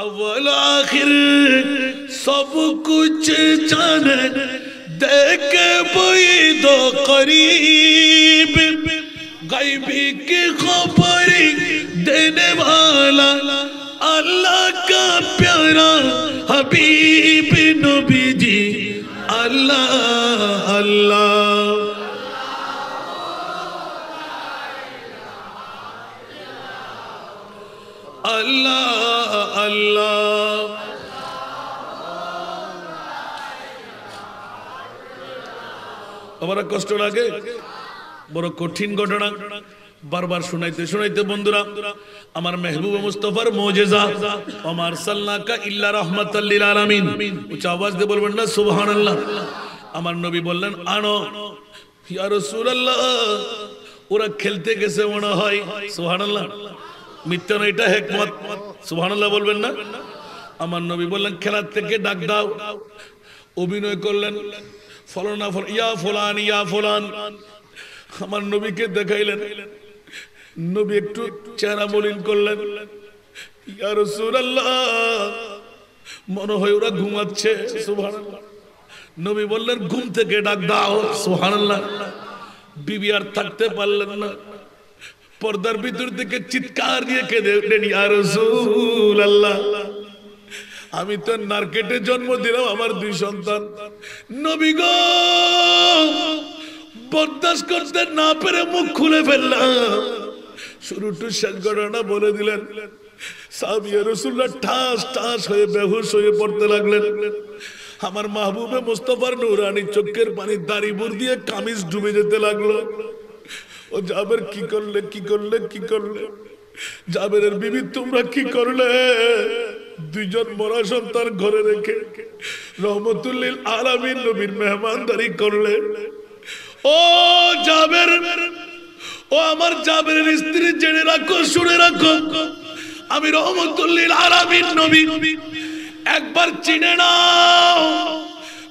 اول آخر سب کچھ جانے دیکھ بھئی دو قریب غیبی کی خبری دینے والا اللہ کا پیارا حبیب نبی جی اللہ اللہ আমার কষ্ট লাগে বড় কঠিন ঘটনা বারবার শুনাইতে শুনাইতে বন্ধুরা আমার মেহবুব মুস্তফার মোজেজা আমার সাল্লাকা ইল্লা রহমাতাল্লিল আলামিন উচ্চ আওয়াজ দিয়ে বলবেন না সুবহানাল্লাহ আমার নবী বললেন আনো ইয়া রাসূলুল্লাহ ওরা খেলতে গেছে মনে হয় সুবহানাল্লাহ মিথ্যা না এটা হেকমত সুবহানাল্লাহ বলবেন না আমার নবী বললেন খেলার থেকে ডাক দাও অভিনয় করলেন ফলানা ইয়া ফলান ইয়া ফলান আমার নবীকে দেখাইলেন নবী একটু চেহারা মলিন করলেন ইয়া রাসূলুল্লাহ মনে হয় ওরা ঘুমাচ্ছে সুবহানাল্লাহ নবী বললেন ঘুম থেকে ডাক দাও সুবহানাল্লাহ বিবি আর থাকতে পারলেন না পর্দার ভিতর থেকে চিৎকার দিয়ে কেঁদে উঠলেন ইয়া রাসূলুল্লাহ আমি তো নার্কেটে জন্ম দিলাম আমার দুই সন্তান নবী গো বরদাস্ত করতে না পেরে মুখ খুলে ফেললাম শুরুটু শেষ ঘটনা বলে দিলেন সাবিয়া রসুল্লাহ ঠাস ঠাস হয়ে বেহুশ হয়ে পড়তে লাগলেন আমার মাহবুবে মোস্তফার নুরানি চোখের পানি দাড়িবুর দিয়ে কামিজ ডুবে যেতে লাগলো ও যাবের কি করলে কি করলে কি করলে যাবের বিবি তোমরা কি করলে দুইজন মরা সন্তান ঘরে রেখে রহমতুল্লিল আলামিন নবীর মেহমানদারি করলেন ও জাবের ও আমার জাবের স্ত্রী জেনে রাখো শুনে রাখো আমি রহমতুল্লিল আলামিন নবী একবার চিনে না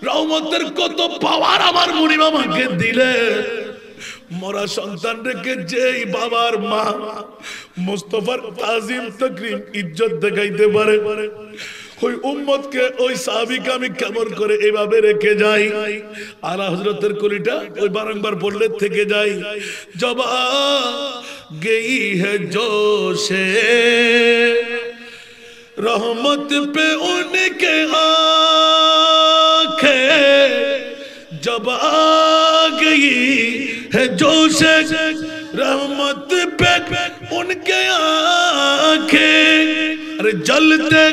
রহমতের কত পাওয়ার আমার মুনিমামাকে দিলেন মরা সন্তান রেখে যেই বাবার মা মোস্তফার তাজিম তকরিম ইজ্জত দেখাইতে পারে ওই কে ওই সাহাবিকে আমি কেমন করে এইভাবে রেখে যাই আলা হজরতের কলিটা ওই বারংবার পড়লে থেকে যাই জবা গেই হে জোশে রহমত পে উনকে আখে জবা গেই ہے جو اسے رحمت پہ ان کے آنکھیں ارے جلتے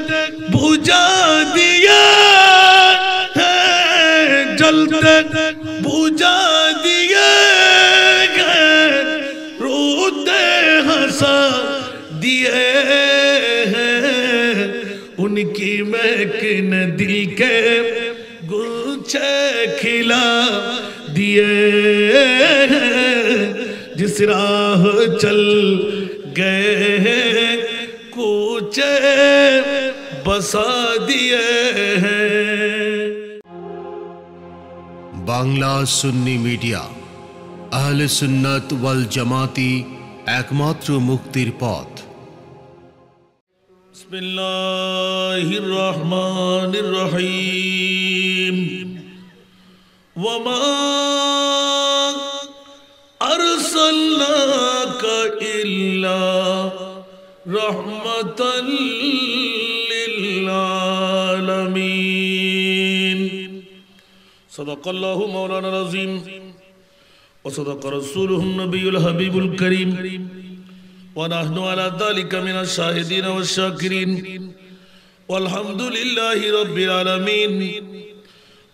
بھوجا دیا ہے جلتے بھوجا دیا ہے روتے ہسا دیئے ہیں ان کی مہکن دل کے گلچے کھلا دیئے جس راہ چل گئے کوچے بسا دیئے بنگلہ سنی میڈیا اہل سنت والجماعتی ایک ماتر مکتر پات بسم اللہ الرحمن الرحیم وما أرسلناك إلا رحمة للعالمين صدق الله مولانا العظيم وصدق رسوله النبي الحبيب الكريم ونحن على ذلك من الشاهدين والشاكرين والحمد لله رب العالمين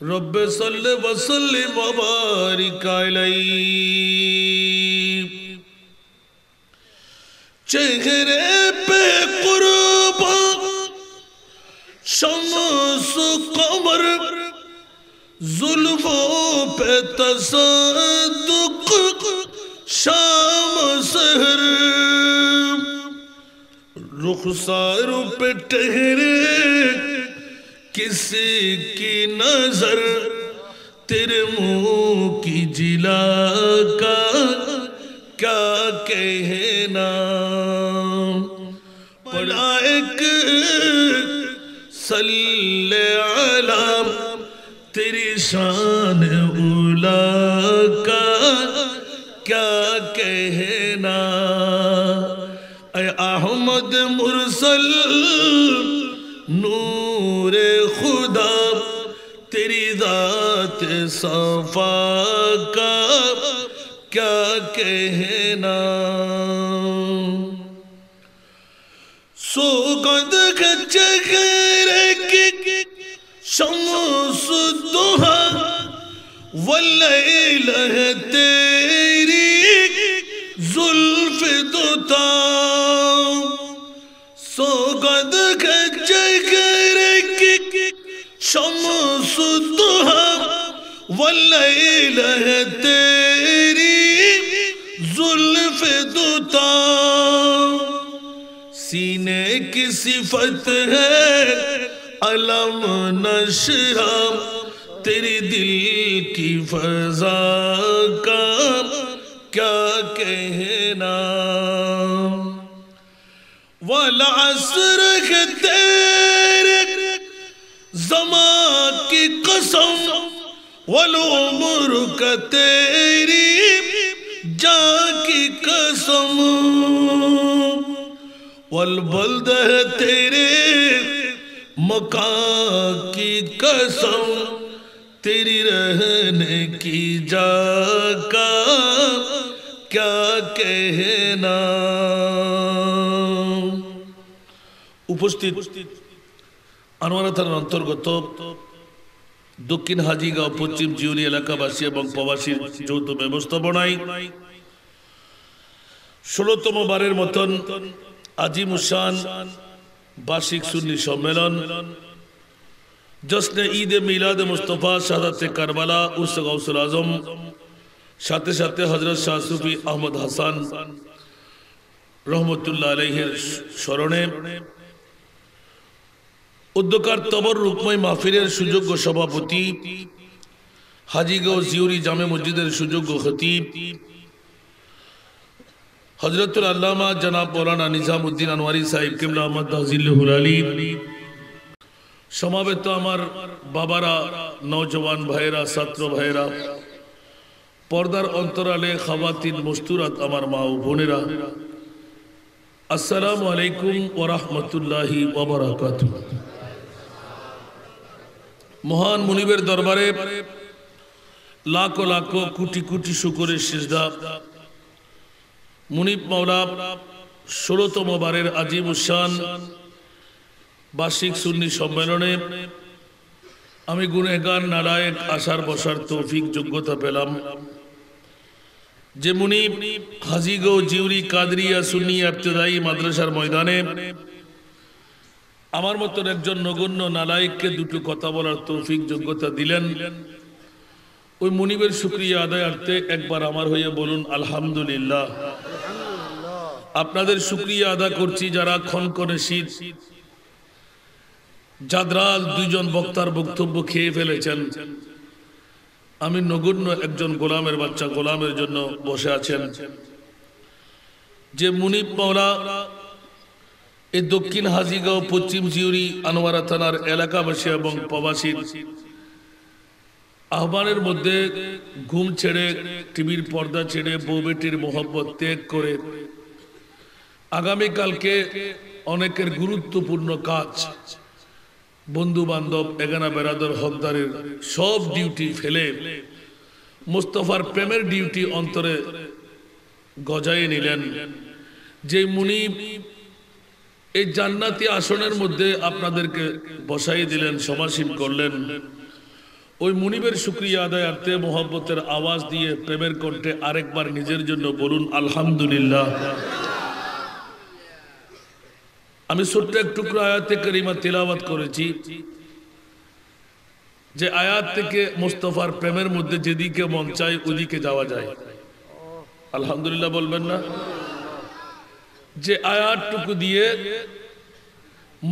رب صلی وسلم وبارک علی چہرے پہ قربا شمس قمر ظلموں پہ تصدق شام سہر رخسار پہ ٹہرے کس کی نظر تیرے موں کی جلا کا کیا کہنا پڑا ایک صلی علام تیری شان اولا کا کیا کہنا اے احمد مرسل نور ذات صفا کا کیا کہنا سوگند کا چہرے کی شمس دوہا واللیلہ تیری ظلف دوتا سوگند کا چہرے کی شمس تو واللیل ہے تیری ظلف دوتا سینے کی صفت ہے علم نشرہ تیری دل کی فضا کا کیا کہنا والعصر ہے تیری زمان کی قسم والعمر کا تیری جان کی قسم والبلد ہے تیرے مکان کی قسم تیری رہنے کی جا کا کیا کہنا اپستیت আনোয়ারা থানার অন্তর্গত দক্ষিণ হাজিগাঁও পশ্চিম জিউলি এলাকাবাসী এবং প্রবাসীর যৌথ ব্যবস্থাপনায় ষোলতম বারের মতন আজিম উসান বার্ষিক সুন্নি সম্মেলন জশ্নে এ মিলাদ মুস্তফা সাদাতে কারবালা উস গৌসুল আজম সাথে সাথে হজরত শাহ সুফি আহমদ হাসান রহমতুল্লাহ আলহের স্মরণে উদ্যোকার তবর রুকময় মাহফিরের সুযোগ্য সভাপতি হাজিগাঁও জিউরি জামে মসজিদের সুযোগ্য খতিব হজরতুল আল্লামা জনাব নিজাম উদ্দিন আনোয়ারি সাহেব কিমলা আহমদ তাজিল্লুল আলী সমাবেত আমার বাবারা নৌজওয়ান ভাইয়েরা ছাত্র ভাইয়েরা পর্দার অন্তরালে খাবাতিন মস্তুরাত আমার মা ও বোনেরা আসসালামু আলাইকুম ওরহমতুল্লাহি ওবরাকাতুহ মহান মনিবের দরবারে লাখো লাখো কুটি কুটি শুকুরের সিজদা মুনিপ মাওলা ষোলতম বারের আজিম উসান বার্ষিক সুন্নি সম্মেলনে আমি গুনেগান নারায়ক আসার বসার তৌফিক যোগ্যতা পেলাম যে মুনিব হাজিগো জিউরি কাদরিয়া সুন্নি আপ্তদায়ী মাদ্রাসার ময়দানে আমার মতন একজন নগণ্য নালায়ককে দুটো কথা বলার তৌফিক যোগ্যতা দিলেন ওই মুনিবের শুক্রিয়া আদায়ার্থে একবার আমার হয়ে বলুন আলহামদুলিল্লাহ আপনাদের শুক্রিয়া আদা করছি যারা ক্ষণ করে শীত জাদরাল দুইজন বক্তার বক্তব্য খেয়ে ফেলেছেন আমি নগণ্য একজন গোলামের বাচ্চা গোলামের জন্য বসে আছেন যে মুনিপ মৌলা এই দক্ষিণ হাজিগাঁও পশ্চিম জিউরি আনোয়ারা থানার এলাকাবাসী এবং প্রবাসী আহ্বানের মধ্যে ঘুম ছেড়ে টিভির পর্দা ছেড়ে বউ বেটির ত্যাগ করে আগামীকালকে অনেকের গুরুত্বপূর্ণ কাজ বন্ধু বান্ধব এগানা বেড়াদর হকদারের সব ডিউটি ফেলে মোস্তফার প্রেমের ডিউটি অন্তরে গজাই নিলেন যে মুনিব এই জান্নাতি আসনের মধ্যে আপনাদেরকে বসাই দিলেন সমাসীন করলেন ওই মুনিবের শুক্রিয়া আদায়ার্থে মোহাম্মতের আওয়াজ দিয়ে প্রেমের কণ্ঠে আরেকবার নিজের জন্য বলুন আলহামদুলিল্লাহ আমি ছোট্ট এক টুকরো আয়াতে করিমা তেলাওয়াত করেছি যে আয়াত থেকে মোস্তফার প্রেমের মধ্যে যেদিকে মন চাই ওদিকে যাওয়া যায় আলহামদুলিল্লাহ বলবেন না যে আয়াতটুকু দিয়ে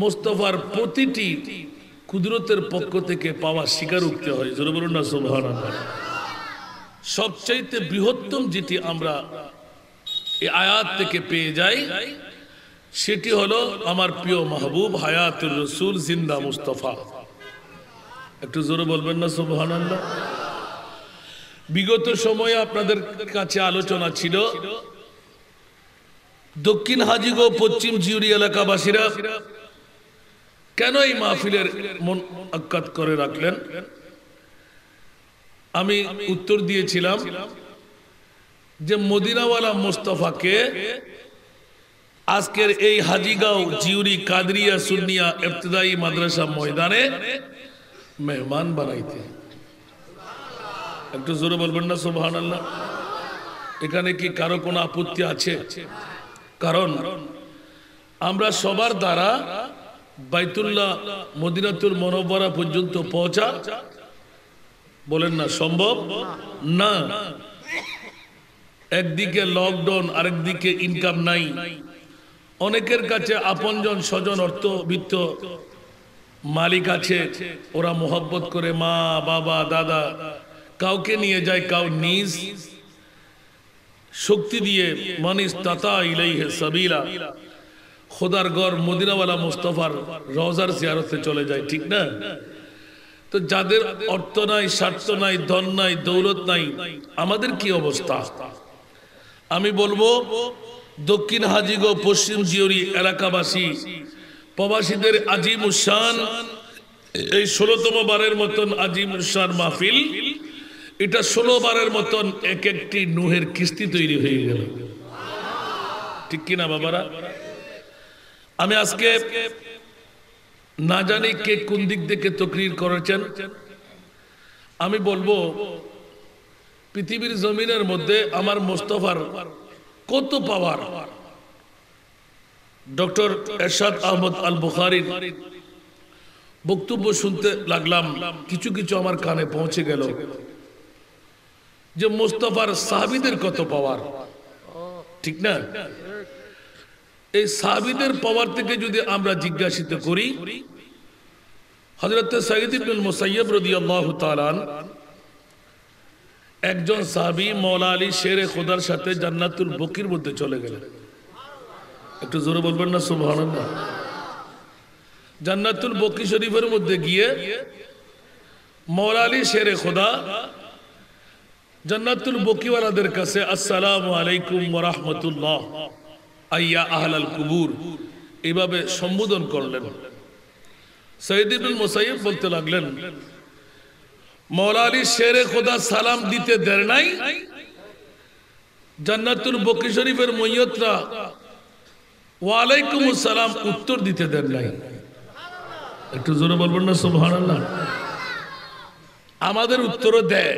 মোস্তফার প্রতিটি কুদরতের পক্ষ থেকে পাওয়া স্বীকার উঠতে হয় জোরে বলুন না সোভান সবচাইতে বৃহত্তম যেটি আমরা এই আয়াত থেকে পেয়ে যাই সেটি হলো আমার প্রিয় মাহবুব হায়াতুর রসুল জিন্দা মুস্তফা একটু জোরে বলবেন না সোভান বিগত সময়ে আপনাদের কাছে আলোচনা ছিল দক্ষিণ হাজিগো পশ্চিম জিউরি এলাকাবাসীরা কেন এই মাহফিলের মন আকাত করে রাখলেন আমি উত্তর দিয়েছিলাম যে মদিনাওয়ালা মোস্তফাকে আজকের এই হাজিগাঁও জিউরি কাদরিয়া সুনিয়া ইবতদায়ী মাদ্রাসা ময়দানে মেহমান বানাইতে একটু জোরে বলবেন না সোভান এখানে কি কারো কোনো আপত্তি আছে কারণ আমরা সবার দ্বারা বাইতুল্লাহ মদিনাতুল মনোবরা পর্যন্ত পৌঁছা বলেন না সম্ভব না একদিকে লকডাউন আরেকদিকে ইনকাম নাই অনেকের কাছে আপনজন স্বজন অর্থবিত্ত মালিক আছে ওরা মোহব্বত করে মা বাবা দাদা কাউকে নিয়ে যায় কাউ নিজ শক্তি দিয়ে মানিস তাতা ইলাইহে সাবিলা খোদার গড় মদিনাওয়ালা মুস্তফার রওজার জিয়ারতে চলে যায় ঠিক না তো যাদের অর্থ নাই স্বার্থ নাই ধন নাই দৌলত নাই আমাদের কি অবস্থা আমি বলবো দক্ষিণ হাজিগো পশ্চিম জিওরি এলাকাবাসী প্রবাসীদের আজিম উসান এই ষোলতম বারের মতন আজিম উসান মাহফিল এটা ষোলো বারের মতন এক একটি নুহের কিস্তি তৈরি হয়ে গেল ঠিক কিনা বাবারা আমি আজকে না জানি কে কোন দিক থেকে তকরির করেছেন আমি বলবো পৃথিবীর জমিনের মধ্যে আমার মোস্তফার কত পাওয়ার ডক্টর এরশাদ আহমদ আল বুখারির বক্তব্য শুনতে লাগলাম কিছু কিছু আমার কানে পৌঁছে গেল যে মোস্তফার সাহাবিদের কত পাওয়ার ঠিক না এই সাহাবিদের পাওয়ার থেকে যদি আমরা জিজ্ঞাসিত করি হজরত সঈদুল মুসাইব রদি আল্লাহ একজন সাহাবি মৌলা আলী শেরে খোদার সাথে জান্নাতুল বকির মধ্যে চলে গেলেন একটু জোরে বলবেন না সুভান জান্নাতুল বকি শরীফের মধ্যে গিয়ে মৌলা আলী শেরে খোদা জান্নাতুল বকিওয়ালাদের কাছে আসসালামু আলাইকুম রাহমাতুল্লাহ আইয়া আহলাল কুবুর এভাবে সম্বোধন করলেন সৈয়দ ইবুল মুসাইব বলতে লাগলেন মৌলা শেরে খোদা সালাম দিতে দেয় নাই জান্নাতুল বকি শরীফের মৈয়তরা ওয়ালাইকুম সালাম উত্তর দিতে দেন নাই একটু জোরে বলবেন না সুবহানাল্লাহ আমাদের উত্তরও দেয়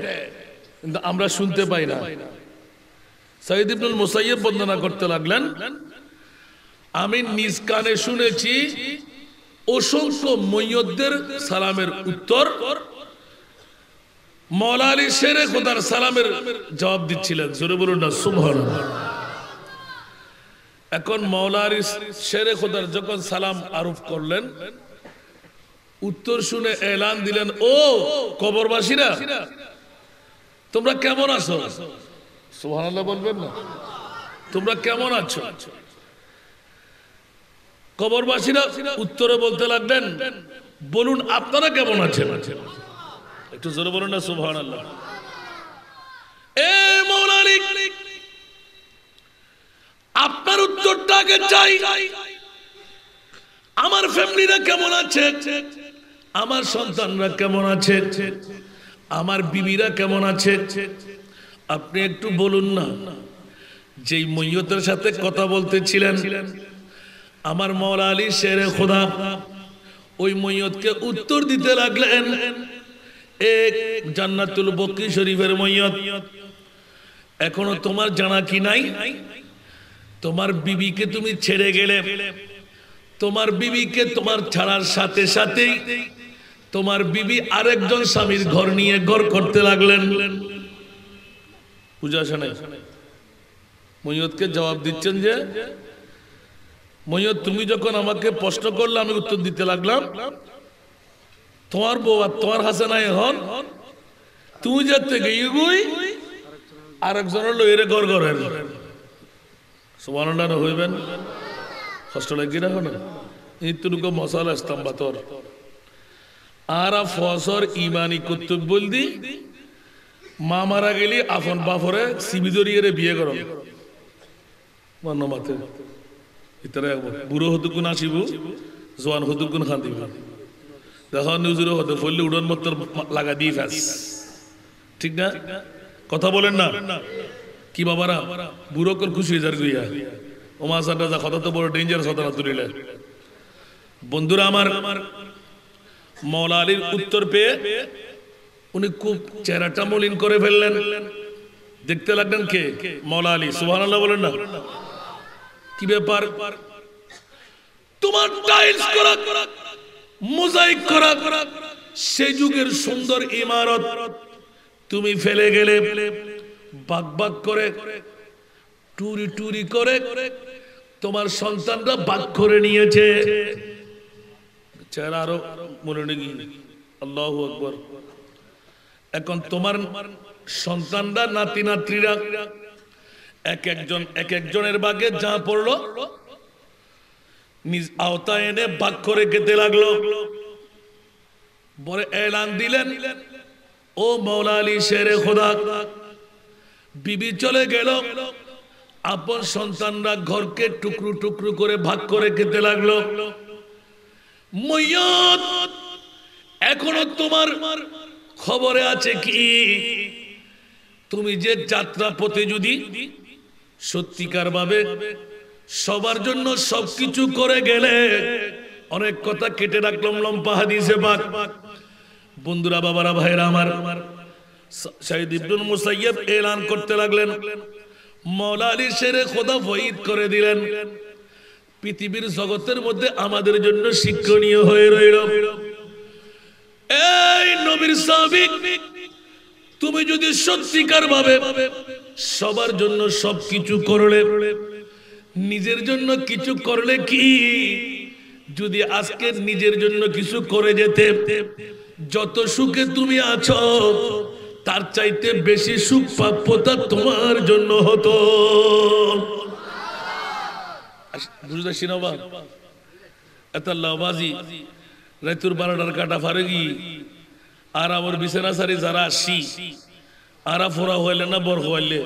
কিন্তু আমরা শুনতে পাই না সাইদ ইবনুল মুসাইয়েব বন্দনা করতে লাগলেন আমি নিজ কানে শুনেছি অসংখ্য মৈয়দের সালামের উত্তর মৌলা আলী শেরে খোদার সালামের জবাব দিচ্ছিলেন জোরে বলুন না সুমহর এখন মৌলা আলী শেরে খোদার যখন সালাম আরোপ করলেন উত্তর শুনে এলান দিলেন ও কবরবাসীরা তোমরা কেমন আছো সোহানাল্লাহ বলবেন না তোমরা কেমন আছো কবরবাসীরা উত্তরে বলতে লাগলেন বলুন আপনারা কেমন আছেন একটু জোরে বলুন না সোহান আল্লাহ আপনার উত্তরটা আগে চাই আমার ফ্যামিলিরা কেমন আছে আমার সন্তানরা কেমন আছে আমার বিবিরা কেমন আছে আপনি একটু বলুন না যেই মৈয়তের সাথে কথা বলতেছিলেন আমার মৌলা আলী শেরে খোদা ওই মৈয়তকে উত্তর দিতে লাগলেন এক জান্নাতুল বকরি শরীফের মৈয়ত এখনো তোমার জানা কি নাই তোমার বিবিকে তুমি ছেড়ে গেলে তোমার বিবিকে তোমার ছাড়ার সাথে সাথেই তোমার বিবি আরেকজন স্বামীর ঘর নিয়ে ঘর করতে লাগলেন পূজা আসে জবাব দিচ্ছেন যে মৈয়দ তুমি যখন আমাকে প্রশ্ন করলে আমি উত্তর দিতে লাগলাম তোমার বউ আর তোমার হাসানায় হন তুই থেকে ইগুই আরেকজনের লইরে গড় গড়ের সুবান হইবেন কষ্ট লাগিয়ে রাখো না এইটুকু মশাল আসতাম বা তোর আর ফসর ইমানি কর্তব্য বলদি মা মারা গেলি আফন বাফরে সিবি জড়িয়ে বিয়ে করো মান্যমাতে ইতারে বুড়ো হতুকুন আসিব জোয়ান হতুকুন খান দিব দেখো নিউজুরে হতে ফললে উড়ন মত্তর লাগা দিয়ে ফেস ঠিক না কথা বলেন না কি বাবারা বুড়ো কর খুশি হয়ে যার গুইয়া ওমা সান্ডা যা কথা তো বড় ডেঞ্জারাস হতা না তুলিলে বন্ধুরা আমার মৌলা উত্তর পেয়ে উনি খুব চেহারাটা মলিন করে ফেললেন দেখতে লাগলেন কে মৌলা আলী সুহান আল্লাহ বলেন না কি ব্যাপার তোমার টাইলস করা মোজাইক করা সে যুগের সুন্দর ইমারত তুমি ফেলে গেলে বাক বাক করে টুরি টুরি করে তোমার সন্তানরা বাগ করে নিয়েছে চেহারা আরো এখন তোমার সন্তানরা নাতি নাত্রীরা এক একজন এক একজনের বাগে যা পড়লো নিজ আওতায় এনে বাক করে খেতে লাগলো বলে এলান দিলেন ও মৌলা আলী শেরে খোদা বিবি চলে গেল আপন সন্তানরা ঘরকে টুকরো টুকরু করে ভাগ করে খেতে লাগলো মৈয়াত এখনো তোমার খবরে আছে কি তুমি যে যাত্রা পথে যদি সত্যিকার ভাবে সবার জন্য সবকিছু করে গেলে অনেক কথা কেটে রাখলাম লম্পা হাদিসে বাক বন্ধুরা বাবারা ভাইরা আমার শাহিদ ইবনুল মুসাইয়্যেব এলান করতে লাগলেন মৌলা আলী শেরে খোদা ফয়িদ করে দিলেন পৃথিবীর জগতের মধ্যে আমাদের জন্য শিক্ষণীয় হয়ে রইল এই নবীর সাবিক তুমি যদি সত্যিকার ভাবে সবার জন্য সবকিছু করলে নিজের জন্য কিছু করলে কি যদি আজকে নিজের জন্য কিছু করে যেতে যত সুখে তুমি আছো তার চাইতে বেশি সুখ প্রাপ্যতা তোমার জন্য হতো বুঝতে সিনবা এত লাভাজি রাইতুর কাটা ফারেগি আর আমার বিছানা সারি যারা আসি আরা ফোরা হইলে না বর হইলে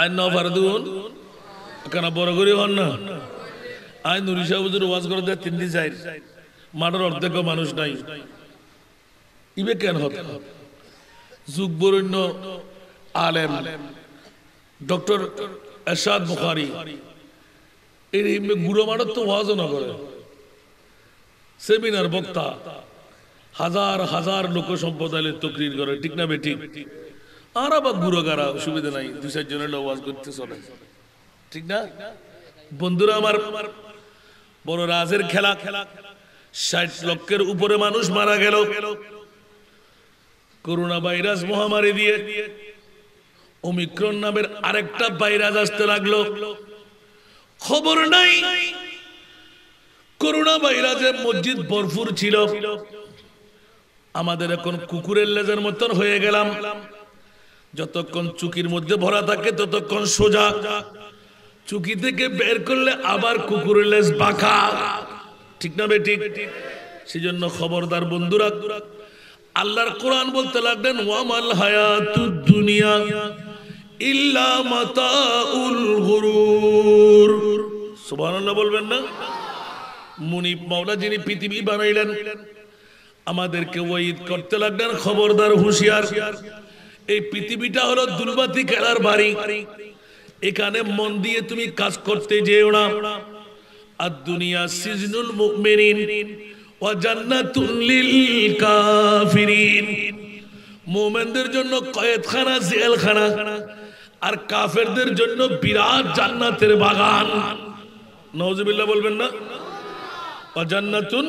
আইন না ফারে দুন কেন বড় করি হন না আইন উড়িষ্যা বুঝুর ওয়াজ করে দেয় তিন দিন যাই মাঠের অর্ধেক মানুষ নাই ইবে কেন হতো যুগ বরণ্য আলেম ডক্টর এরশাদ বুখারি এর এমনি গুঁড়ো মারার তো ওয়াজও না করে সেমিনার বক্তা হাজার হাজার লোক সম্প্রদায়ের তকরির করে ঠিক না বেঠিক আর আবার গুঁড়ো গারা সুবিধা নাই দু চারজনের ওয়াজ করতে চলে ঠিক না বন্ধুরা আমার বড় রাজের খেলা খেলা ষাট লক্ষের উপরে মানুষ মারা গেল করোনা ভাইরাস মহামারী দিয়ে ওমিক্রন নামের আরেকটা ভাইরাস আসতে লাগলো খবর নাই করোনা ভাইরাসে মসজিদ ভরপুর ছিল আমাদের এখন কুকুরের লেজের মতন হয়ে গেলাম যতক্ষণ চুকির মধ্যে ভরা থাকে ততক্ষণ সোজা চুকি থেকে বের করলে আবার কুকুরের লেজ বাঁকা ঠিক না বেটি সেজন্য খবরদার বন্ধুরা আল্লাহর কোরআন বলতে লাগলেন ওয়ামাল হায়াতুদ দুনিয়া ইল্লা মাতাউল গুরুর সুবহানাল্লাহ বলবেন না মুনি মাওলা যিনি পৃথিবী বানাইলেন আমাদেরকে ওয়াইদ করতে লাগলেন খবরদার হুঁশিয়ার এই পৃথিবীটা হলো দুর্বাতি খেলার বাড়ি এখানে মন দিয়ে তুমি কাজ করতে যেও না আর দুনিয়া সিজনুল মুমিনিন ওয়া জান্নাতুল লিল কাফিরিন মুমিনদের জন্য কয়েদখানা জেলখানা খানা আর কাফেরদের জন্য বিরাট জান্নাতের বাগান নওজবিল্লা বলবেন না অজান্নাতুন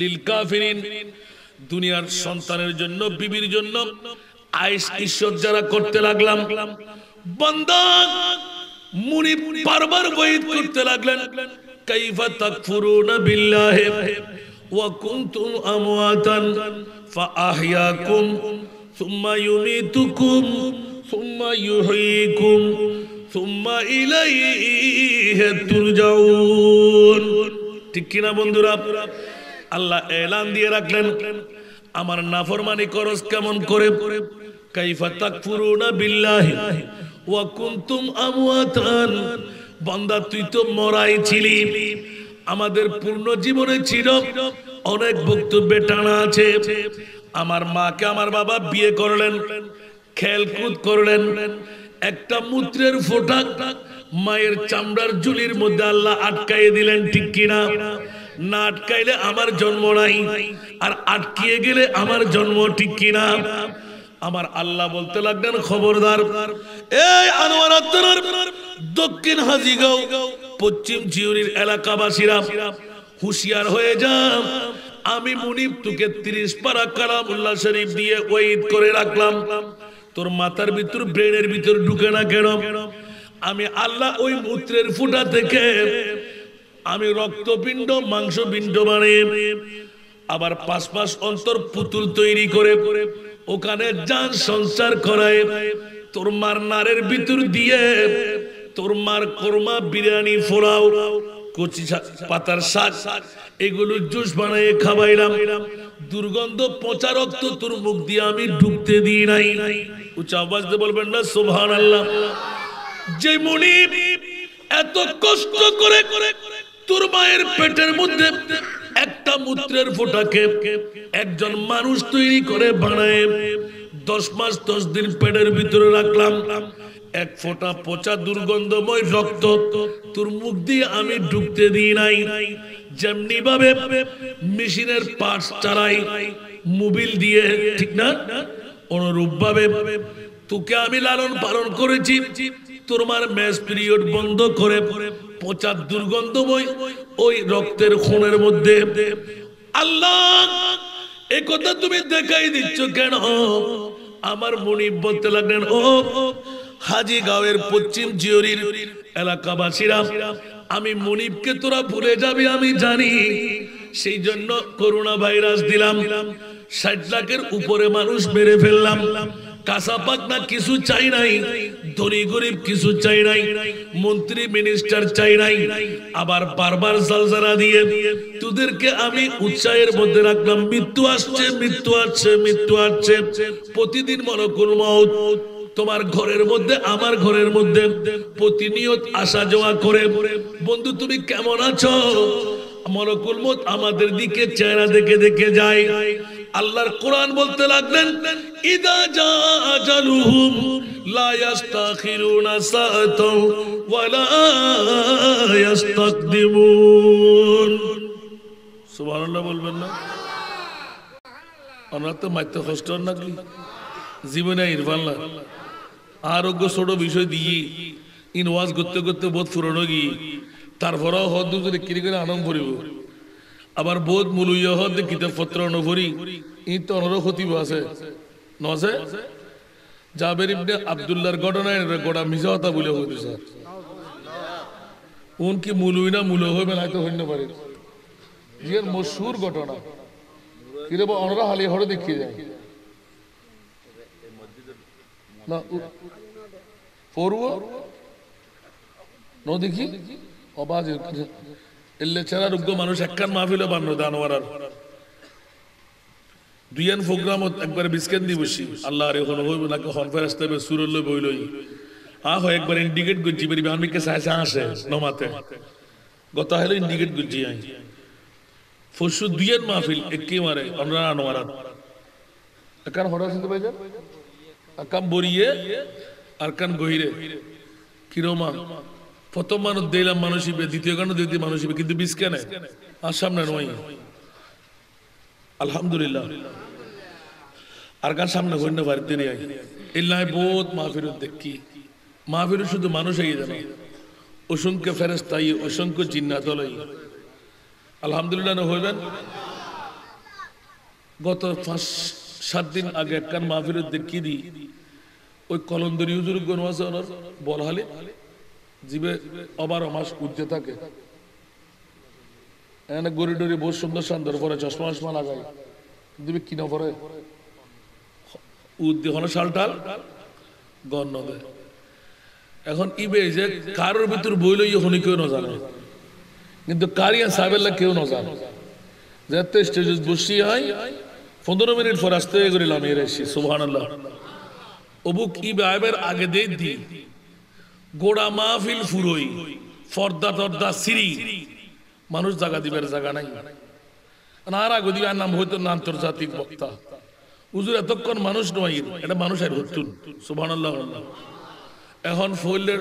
লিল কাফিরিন দুনিয়ার সন্তানের জন্য বিবির জন্য আইস ঈশ্বর যারা করতে লাগলাম বান্দা মুনি বারবার বৈদ করতে লাগলেন কাইফা তাকফুরুনা বিল্লাহি ওয়া কুনতুম আমওয়াতান ফাআহইয়াকুম সুম্মা ইউমিতুকুম ثم يحييكم ثم إليه ترجعون ঠিক কিনা বন্ধুরা আল্লাহ এলান দিয়ে রাখলেন আমার নাফরমানি করস কেমন করে কাইফা তাকফুরুনা বিল্লাহি ওয়া কুনতুম আমওয়াতান বান্দা তুই তো মরাই ছিলি আমাদের পূর্ণ জীবনে ছিল অনেক বক্তব্যে টানা আছে আমার মাকে আমার বাবা বিয়ে করলেন খেলকুদ করলেন একটা মূত্রের ফোটা মায়ের চামড়ার জুলির মধ্যে আল্লাহ আটকাই দিলেন ঠিক কিনা না আটকাইলে আমার জন্ম নাই আর আটকিয়ে গেলে আমার জন্ম ঠিক কিনা আমার আল্লাহ বলতে লাগলেন খবরদার এই আনোয়ার দক্ষিণ হাজিগাঁও পশ্চিম জিউরির এলাকাবাসীরা হুঁশিয়ার হয়ে যা আমি মুনিব তোকে তিরিশ পারা কালাম উল্লাহ শরীফ দিয়ে ওয়েদ করে রাখলাম তোর মাথার ভিতর ব্রেনের ভিতর ঢুকে না কেন আমি আল্লাহ ওই মূত্রের ফুটা থেকে আমি রক্তপিণ্ড মাংসপিণ্ড মানে আবার পাঁচ পাঁচ অন্তর পুতুল তৈরি করে ওখানে যান সংসার করায় তোর মার নারের ভিতর দিয়ে তোর মার কোরমা বিরিয়ানি ফোলাও কচি পাতার শাক এগুলো জুস বানাই খাবাইলাম দুর্গন্ধ পচা রক্ত তোর মুখ দিয়ে আমি ঢুকতে দিই নাই উচ্চ আওয়াজ দিয়ে বলবেন না সোভান আল্লাহ যে মনি এত কষ্ট করে করে তোর মায়ের পেটের মধ্যে একটা মূত্রের ফোটাকে একজন মানুষ তৈরি করে বানায় দশ মাস দশ দিন পেটের ভিতরে রাখলাম এক ফোঁটা পচা দুর্গন্ধময় রক্ত তোর মুখ দিয়ে আমি ঢুকতে দিই নাই যেমনি ভাবে মেশিনের পার্টস চালাই মোবিল দিয়ে ঠিক না অনুরূপ ভাবে তোকে আমি লালন পালন করেছি তোমার ম্যাচ পিরিয়ড বন্ধ করে পচা দুর্গন্ধময় ওই রক্তের খুনের মধ্যে আল্লাহ এ কথা তুমি দেখাই দিচ্ছ কেন আমার মনি বলতে লাগলেন ও হাজিগাঁওয়ের পশ্চিম জিওরির এলাকাবাসীরা আমি মনিবকে তোরা ভুলে যাবি আমি জানি সেই জন্য করোনা ভাইরাস দিলাম ষাট লাখের উপরে মানুষ মেরে ফেললাম কাঁচা পাকনা কিছু চাই নাই ধনী গরিব কিছু চাই নাই মন্ত্রী মিনিস্টার চাই নাই আবার বারবার সালসারা দিয়ে তোদেরকে আমি উৎসাহের মধ্যে রাখলাম মৃত্যু আসছে মৃত্যু আসছে মৃত্যু আসছে প্রতিদিন মনে করুন তোমার ঘরের মধ্যে আমার ঘরের মধ্যে প্রতিনিয়ত আসা যাওয়া করে বন্ধু তুমি কেমন আছো মরকুল মত আমাদের দিকে চেহারা দেখে দেখে যায় আল্লাহর কোরআন বলতে লাগলেন ইদা যা আজালুহুম লা ইয়াস্তাখিরুনা সাআতাও ওয়া ইয়াস্তাকদিমুন সুবহানাল্লাহ বলবেন না আমরা তো মাইতে কষ্ট না জীবনে ইরফান আরোগ্য ছোট বিষয় দিয়ে ইন ওয়াজ করতে করতে বহুত পুরনো গিয়ে তারপরেও হদ যদি কিনে করে আনন্দ করিব আবার বহুত মূল্য হদ কিতাব পত্র অনুভরি ইন তো অনর হতিব আছে নজে জাবের ইবনে আবদুল্লাহর ঘটনা গোটা মিশা কথা বলে হইতে স্যার উন কি মুলুই না মুলো হইবে না তো হইতে পারে জিয়ার ঘটনা কিরে বা অনরা হালি হরে দেখিয়ে যায় না পড়ুয়া নদী কি অবাজ এলে ছাড়া রুগ্য মানুষ একখান মাহফিলে দি বসি আল্লাহ রে হন হইব নাকি হন ফেরাস্তে হবে সুর লই বই লই আ হয় একবার ইন্ডিকেট গুজি বেরি বাহমিকে সাহসে আসে নমাতে গত হলো ইন্ডিকেট গুজি ফসু দুইয়ান মাহফিল একেবারে অনরা আনোয়ারাত একার হরাসিতে ভাইজান আকাম বরিয়ে আর কান গহিরে কিরমা প্রথম মানুষ দিলাম মানুষ হিবে দ্বিতীয় কান দ্বিতীয় মানুষ হিবে কিন্তু বিষ কেন আর সামনে নয় আলহামদুলিল্লাহ আর কার সামনে গণ্য বাড়িতে নিয়ে ইল্লাহ বোধ মাহফিরুদ দেখি মাহফিরুদ শুধু মানুষ হয়ে জানে অসংখ্য ফেরস্তাই অসংখ্য জিন্নাত আলহামদুলিল্লাহ হইবেন গত ফার্স্ট সাত দিন আগে একখান মাহফিলত দেখি দি ওই কলন্দরী হুজুর গনওয়াজে ওনার বলহালে জীবে অবার মাস উঠতে থাকে এখানে গড়ি ডরি বহু সুন্দর সুন্দর পরে চশমা চশমা লাগাই তুমি কিনা পরে উদ্দি হলো শালটাল গণ্য দেয় এখন ইবে যে কারোর ভিতর বইল হনি কেউ না জানে কিন্তু কারিয়া সাহেবের কেউ না জানে যাতে স্টেজে বসি হয় পনেরো মিনিট পর আসতে করিলাম এর এসে সুবাহ অবুক ই বায়বের আগে দে দি গোড়া মাহফিল ফুরোই ফর্দা তর্দা সিরি মানুষ জাগা দিবার জাগা নাই না আর আগে নাম হইতো না আন্তর্জাতিক বক্তা হুজুর এতক্ষণ মানুষ নয় এটা মানুষের হতুন সুবাহ এখন ফৈলের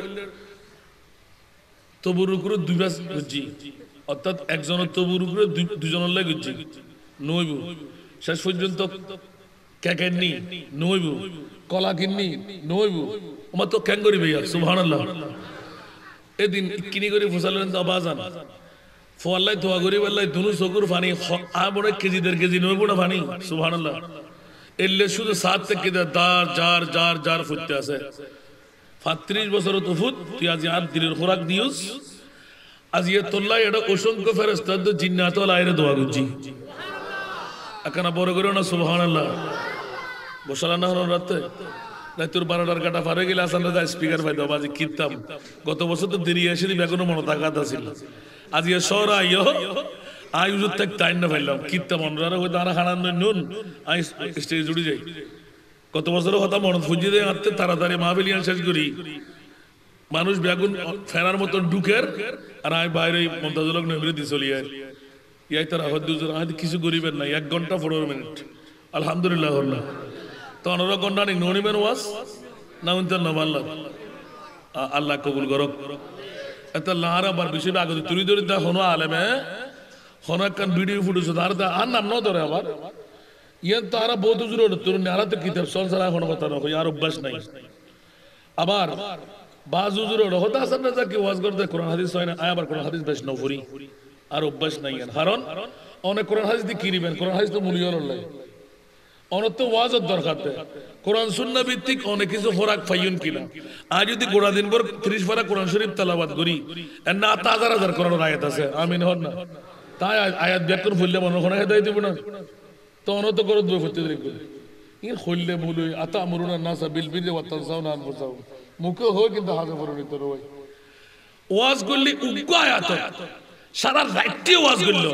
তবুর উপরে দুই মাস গুজি অর্থাৎ একজনের তবুর উপরে দুজনের লাগে গুজি নইব শেষ পর্যন্ত ক্যাকের নইব কলা কিননি নইব ওমা তো ক্যাঙ্গরি ভাইয়া সুবহানাল্লাহ এদিন কিনি করে ফুসালেন তো বাজান ফোয়াল্লাই তোয়া করি বেল্লাই দুনু চকুর পানি আমরে কেজি দেড় কেজি নইব না পানি সুবহানাল্লাহ এলে শুধু সাত থেকে দার জার জার জার ফুটতে আছে ফাত্রিশ বছর তো ফুট তুই আজ আর দিলের খোরাক দিউস আজ ইয়ে তোল্লাই এটা অসংখ্য ফেরস্তার তো জিন্নাতল দোয়া করছি একখানা বড় করেও না সুবহান আল্লাহ বসালান না হল রাতে তোর বারোটার কাটা ফারে গেলে আসান রাজা স্পিকার ভাই দেবা আজি কিনতাম গত বছর তো দেরি আসেনি এখনো মনে তাকাত আছিল আজকে ইয়ে শহর আইয় আই উজুর থেকে তাই না পাইলাম কিনতাম অন্যরা হয়তো আর হারান নুন আই স্টেজ জুড়ে যাই কত বছরের কথা মনে ফুজি দেয় আনতে তাড়াতাড়ি মাহবিলিয়ান শেষ করি মানুষ বেগুন ফেরার মতন ঢুকের আর আমি বাইরে মমতাজুলক নবীরে দিয়ে চলিয়ে কিছু করিবেন নাই এক ঘন্টা পনেরো মিনিট আলহামদুলিল্লাহ আল্লাহ ঘন্টা নি ননিবেন ওয়াস না আল্লাহ আল্লাহ কবুল করক এত লাহার আবার বিষয়টা তুই ধরে দা হনো আলেমে হনো ভিডিও ফুটেছে তার আর নাম ন ধরে আবার ইয়ান তারা বহুত জরুর তোর নারা তো কিতাব সংসার এখন কথা নক ইয়ার অভ্যাস নাই আবার বাজ হুজুর হতা আসার না যা কি ওয়াজ করতে কোরআন হাদিস হয় না আবার কোরআন হাদিস বেশ নফরি আর অভ্যাস নাই কারণ অনেক কোরআন হাজিস দিয়ে কিনিবেন কোরআন হাজিস তো মূল্য লাগে অনেক তো ওয়াজের দরকার কোরআন সুন্না ভিত্তিক অনেক কিছু ফরাক ফাইন কিনা আর যদি গোড়া দিন পর ত্রিশ পারা কোরআন শরীফ তালাবাদ করি না তা হাজার হাজার কোরআন আয়াত আছে আমিন হন না তাই আয়াত ব্যাক ফুললে মনে হয় হেদায় দিব না তো অনত করে দুই করতে দেরি করে ইন হইলে মুলুই আতা মুরুনা দে বিলবিল ওয়া তানসাউনা আনফুসাও মুখে হয় কিন্তু হাজার পরিণত রয় ওয়াজ করলে উগ্র আয়াত সারা রাইটটি ওয়াজ করল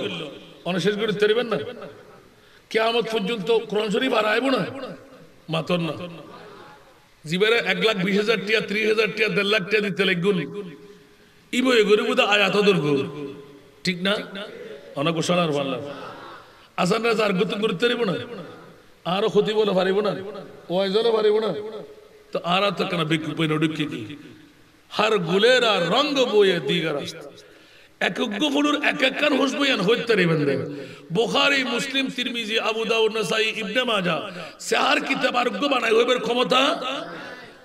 শেষ করে তরিবেন না কেমন পর্যন্ত কোরআন শরীফ আর আইব না মাতর না জিবেরে এক লাখ বিশ হাজার টিয়া ত্রিশ হাজার টিয়া দেড় লাখ টিয়া দিতে লাগগুলি ইব এগুলি বোধ আয়াত দুর্গ ঠিক না অনেক ঘোষণার ভাল্লাম আসানরা যার গতি করতে পারিব না আরো ক্ষতি বলে পারিব না ওয়াইজলে পারিব না তো আর তো কেন বিক্রি বিক্ষুপ নডুকি হার গুলের আর রঙ্গ বইয়ে দিগার আসতে এক ফলুর এক এক কান হোস বইয়ান হইতারে মুসলিম তিরমিজি আবু দাউদ নাসাই ইবনে মাজাহ সাহার কিতাব আর বানাই হইবার ক্ষমতা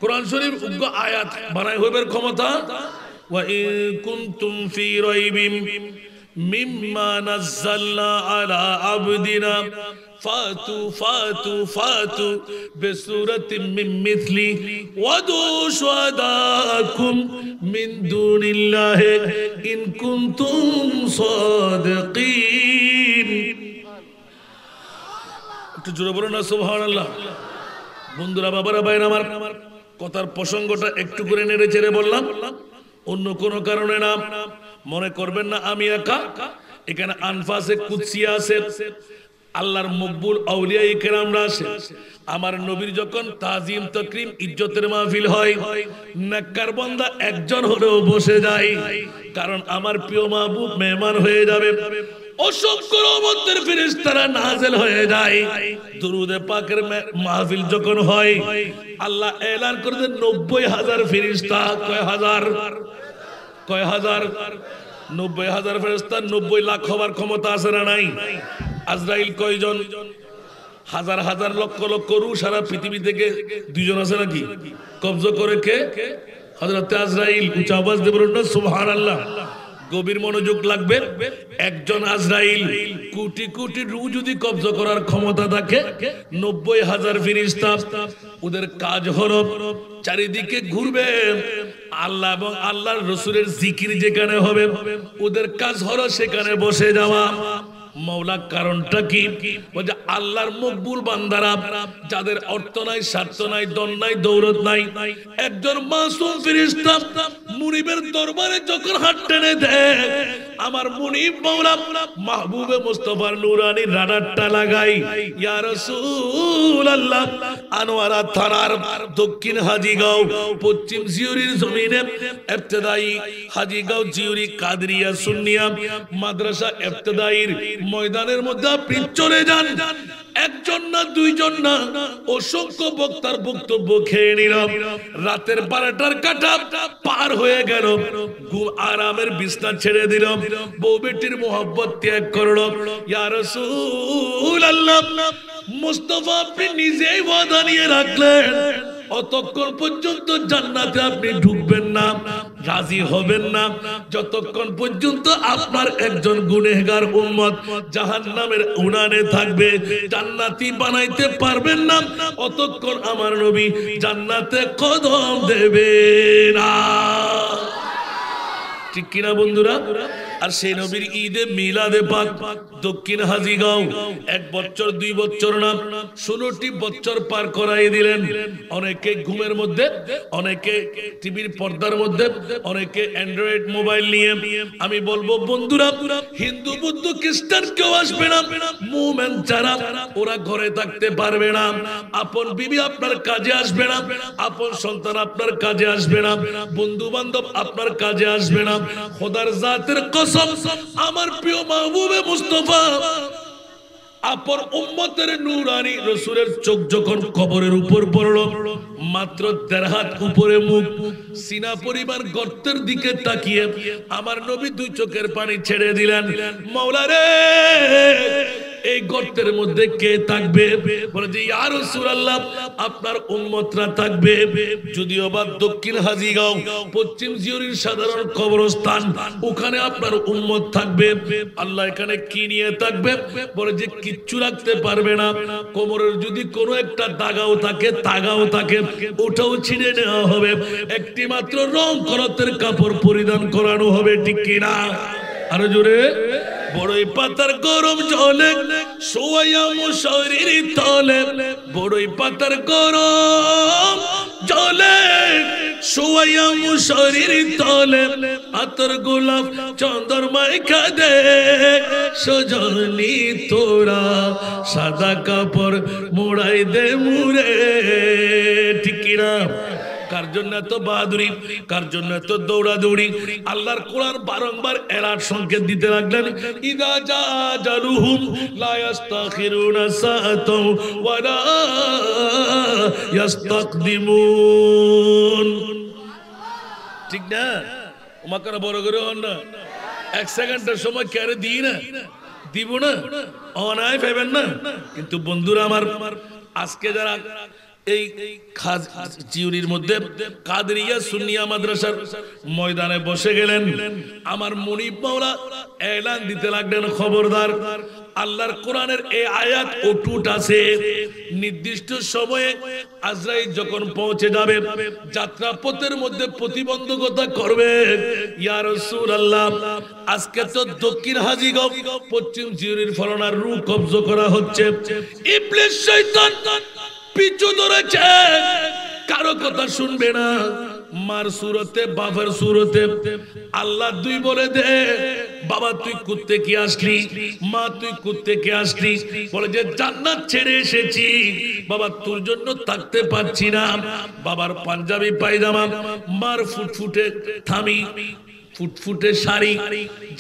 কোরআন শরীফ উগ্র আয়াত বানাই হইবার ক্ষমতা ওয়া ইন কুনতুম ফি রাইবিম مما نزلنا على عبدنا فاتو فاتو فاتو بسورة من مثلي ودو شهداءكم من دون الله إن كنتم صادقين একটু জোরে বলো না সোহান আল্লাহ বন্ধুরা বাবারা বাইন আমার কথার প্রসঙ্গটা একটু করে নেড়ে চেড়ে বললাম অন্য কোনো কারণে না মনে করবেন না আমি একা এখানে আনফাসে কুৎসিয়া আছে আল্লাহর মকবুল আউলিয়া ইকেরামরা আছে আমার নবীর যখন তাজিম তকরিম ইজ্জতের মাহফিল হয় নাক্কার বন্দা একজন হলেও বসে যায় কারণ আমার প্রিয় মাহবুব মেহমান হয়ে যাবে আল্লাহ এলান করে দেন নব্বই হাজার ফেরিস্তা কয় হাজার কয় হাজার নব্বই হাজার ফেরেস্তার নব্বই লাখ হবার ক্ষমতা আছে না নাই আজরাইল কয়জন হাজার হাজার লক্ষ লক্ষ রু সারা পৃথিবী থেকে দুইজন আছে নাকি কবজা করে কে হজরত আজরাইল উঁচা আওয়াজ দেবেন সুবহানাল্লাহ আল্লাহ গভীর মনোযোগ লাগবে একজন আজরাইল কোটি কোটি রু যদি কব্জ করার ক্ষমতা থাকে নব্বই হাজার ফিরিস্তা ওদের কাজ হল চারিদিকে ঘুরবে আল্লাহ এবং আল্লাহর রসুলের জিকির যেখানে হবে ওদের কাজ হলো সেখানে বসে যাওয়া মৌলা কারণটা কি বলছে আল্লাহর মকবুল বান্দারা যাদের অর্থ নাই স্বার্থ নাই দন নাই দৌলত নাই একজন মাসুম ফিরিস্তা মুনিবের দরবারে যখন হাত টেনে দেয় আমার মুনিব মৌলা মাহবুবে মুস্তফার নুরানি রাডারটা লাগাই ইয়া আল্লাহ আনোয়ারা থানার দক্ষিণ হাজিগাঁও পশ্চিম জিউরির জমিনে এফতেদাই হাজিগাঁও জিউরি কাদরিয়া সুন্নিয়া মাদ্রাসা এফতেদাইর ময়দানের মধ্যে চলে যান একজন না দুইজন না অসংখ্য বক্তার বক্তব্য খেয়ে নিলাম রাতের বারোটার কাটা পার হয়ে গেল আরামের বিস্তার ছেড়ে দিলাম বউ বেটির মোহাব্বত ত্যাগ করল আল্লাহ মুস্তফা আপনি নিজেই ওয়াদা নিয়ে রাখলেন অতক্ষণ পর্যন্ত জান্নাতে আপনি ঢুকবেন না রাজি হবেন না যতক্ষণ পর্যন্ত আপনার একজন গুনেহগার উম্মত জাহান্নামের উনানে থাকবে জান্নাতি বানাইতে পারবেন না অতক্ষণ আমার নবী জান্নাতে কদম দেবে না ঠিক কিনা বন্ধুরা আর সেই নবীর ঈদে মিলাদে পাক দক্ষিণ হাজিগাঁও এক বছর দুই বছর না ষোলোটি বছর পার করাই দিলেন অনেকে ঘুমের মধ্যে অনেকে টিভির পর্দার মধ্যে অনেকে অ্যান্ড্রয়েড মোবাইল নিয়ে আমি বলবো বন্ধুরা হিন্দু বুদ্ধ খ্রিস্টান কেউ আসবে না মুমেন যারা ওরা ঘরে থাকতে পারবে না আপন বিবি আপনার কাজে আসবে না আপন সন্তান আপনার কাজে আসবে না বন্ধু বান্ধব আপনার কাজে আসবে না খোদার জাতের কস কসম আমার প্রিয় মাহবুবে মুস্তফা আপর উম্মতের নুরানি রসুলের চোখ যখন কবরের উপর পড়ল মাত্র দেড় হাত উপরে মুখ সিনা পরিবার গর্তের দিকে তাকিয়ে আমার নবী দুই চোখের পানি ছেড়ে দিলেন মৌলারে এই গর্তের মধ্যে কে থাকবে বলে যে ইয়া রাসূলুল্লাহ আপনার উম্মতরা থাকবে যদিও বা দক্ষিণ হাজীগাঁও পশ্চিম জিওরির সাধারণ কবরস্থান ওখানে আপনার উম্মত থাকবে আল্লাহ এখানে কি নিয়ে থাকবে বলে যে কিচ্ছু রাখতে পারবে না কোমরের যদি কোনো একটা দাগাও থাকে তাগাও থাকে ওটাও ছিঁড়ে নেওয়া হবে একটি মাত্র রং করতের কাপড় পরিধান করানো হবে ঠিক কিনা আরো জোরে বড়ই পাতার গরম জলে শোয়া শরীর তলে বড়ই পাতার গরম জলে শোয়া মশারির তলে আতর গোলাপ চন্দর মাইকা দে সজনি তোরা সাদা কাপড় মোড়াই দে মুরে ঠিকিরা কার জন্য এত বাহাদুরি কার জন্য এত দৌড়াদৌড়ি আল্লাহর কোরআন বারংবার এলার সংকেত দিতে লাগলেন ইদা যা জালুহুম লা ইস্তাখিরুনা সাআতাও ওয়া লা ইস্তাকদিমুন ঠিক না উমাকার বড় করে হন না এক সেকেন্ডের সময় কেড়ে দিই না দিব না অনায় পাবেন না কিন্তু বন্ধুরা আমার আজকে যারা এই চিউরির মধ্যে কাদরিয়া সুনিয়া মাদ্রাসার ময়দানে বসে গেলেন আমার মনিব মাওলা এলান দিতে লাগলেন খবরদার আল্লাহর কোরআনের এই আয়াত ও টুট আছে নির্দিষ্ট সময়ে আজরাই যখন পৌঁছে যাবে যাত্রা পথের মধ্যে প্রতিবন্ধকতা করবে ইয়ার রাসূলুল্লাহ আজকে তো দক্ষিণ হাজিগঞ্জ পশ্চিম জিউরির ফলনার রূপ কবজ করা হচ্ছে ইবলিস শয়তান পিছু ধরেছে কারো কথা শুনবে না মার সুরতে বাবার সুরতে আল্লাহ তুই বলে দে বাবা তুই কুত্তে কি আসলি মা তুই কুত্তে কি আসলি বলে যে জান্নাত ছেড়ে এসেছি বাবা তোর জন্য থাকতে পারছি না বাবার পাঞ্জাবি পায়জামা মার ফুটফুটে থামি ফুটফুটে শাড়ি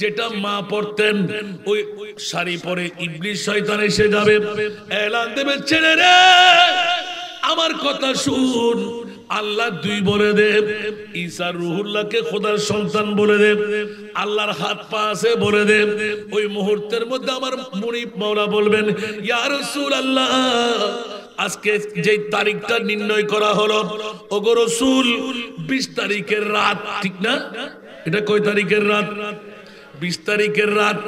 যেটা মা পরতেন ওই শাড়ি পরে ইবলিশ শয়তান এসে যাবে এলান দেবে ছেড়ে রে আমার কথা শুন আল্লাহ দুই বলে দেব ঈসা রুহুল্লাহকে খোদার সন্তান বলে দেব আল্লাহর হাত পা আছে বলে দেব ওই মুহূর্তের মধ্যে আমার মনিপ মাওলা বলবেন ইয়া রাসূলুল্লাহ আজকে যে তারিখটা নির্ণয় করা হলো ওগো রসুল বিশ তারিখের রাত ঠিক না এটা কয় তারিখের রাত বিশ তারিখের রাত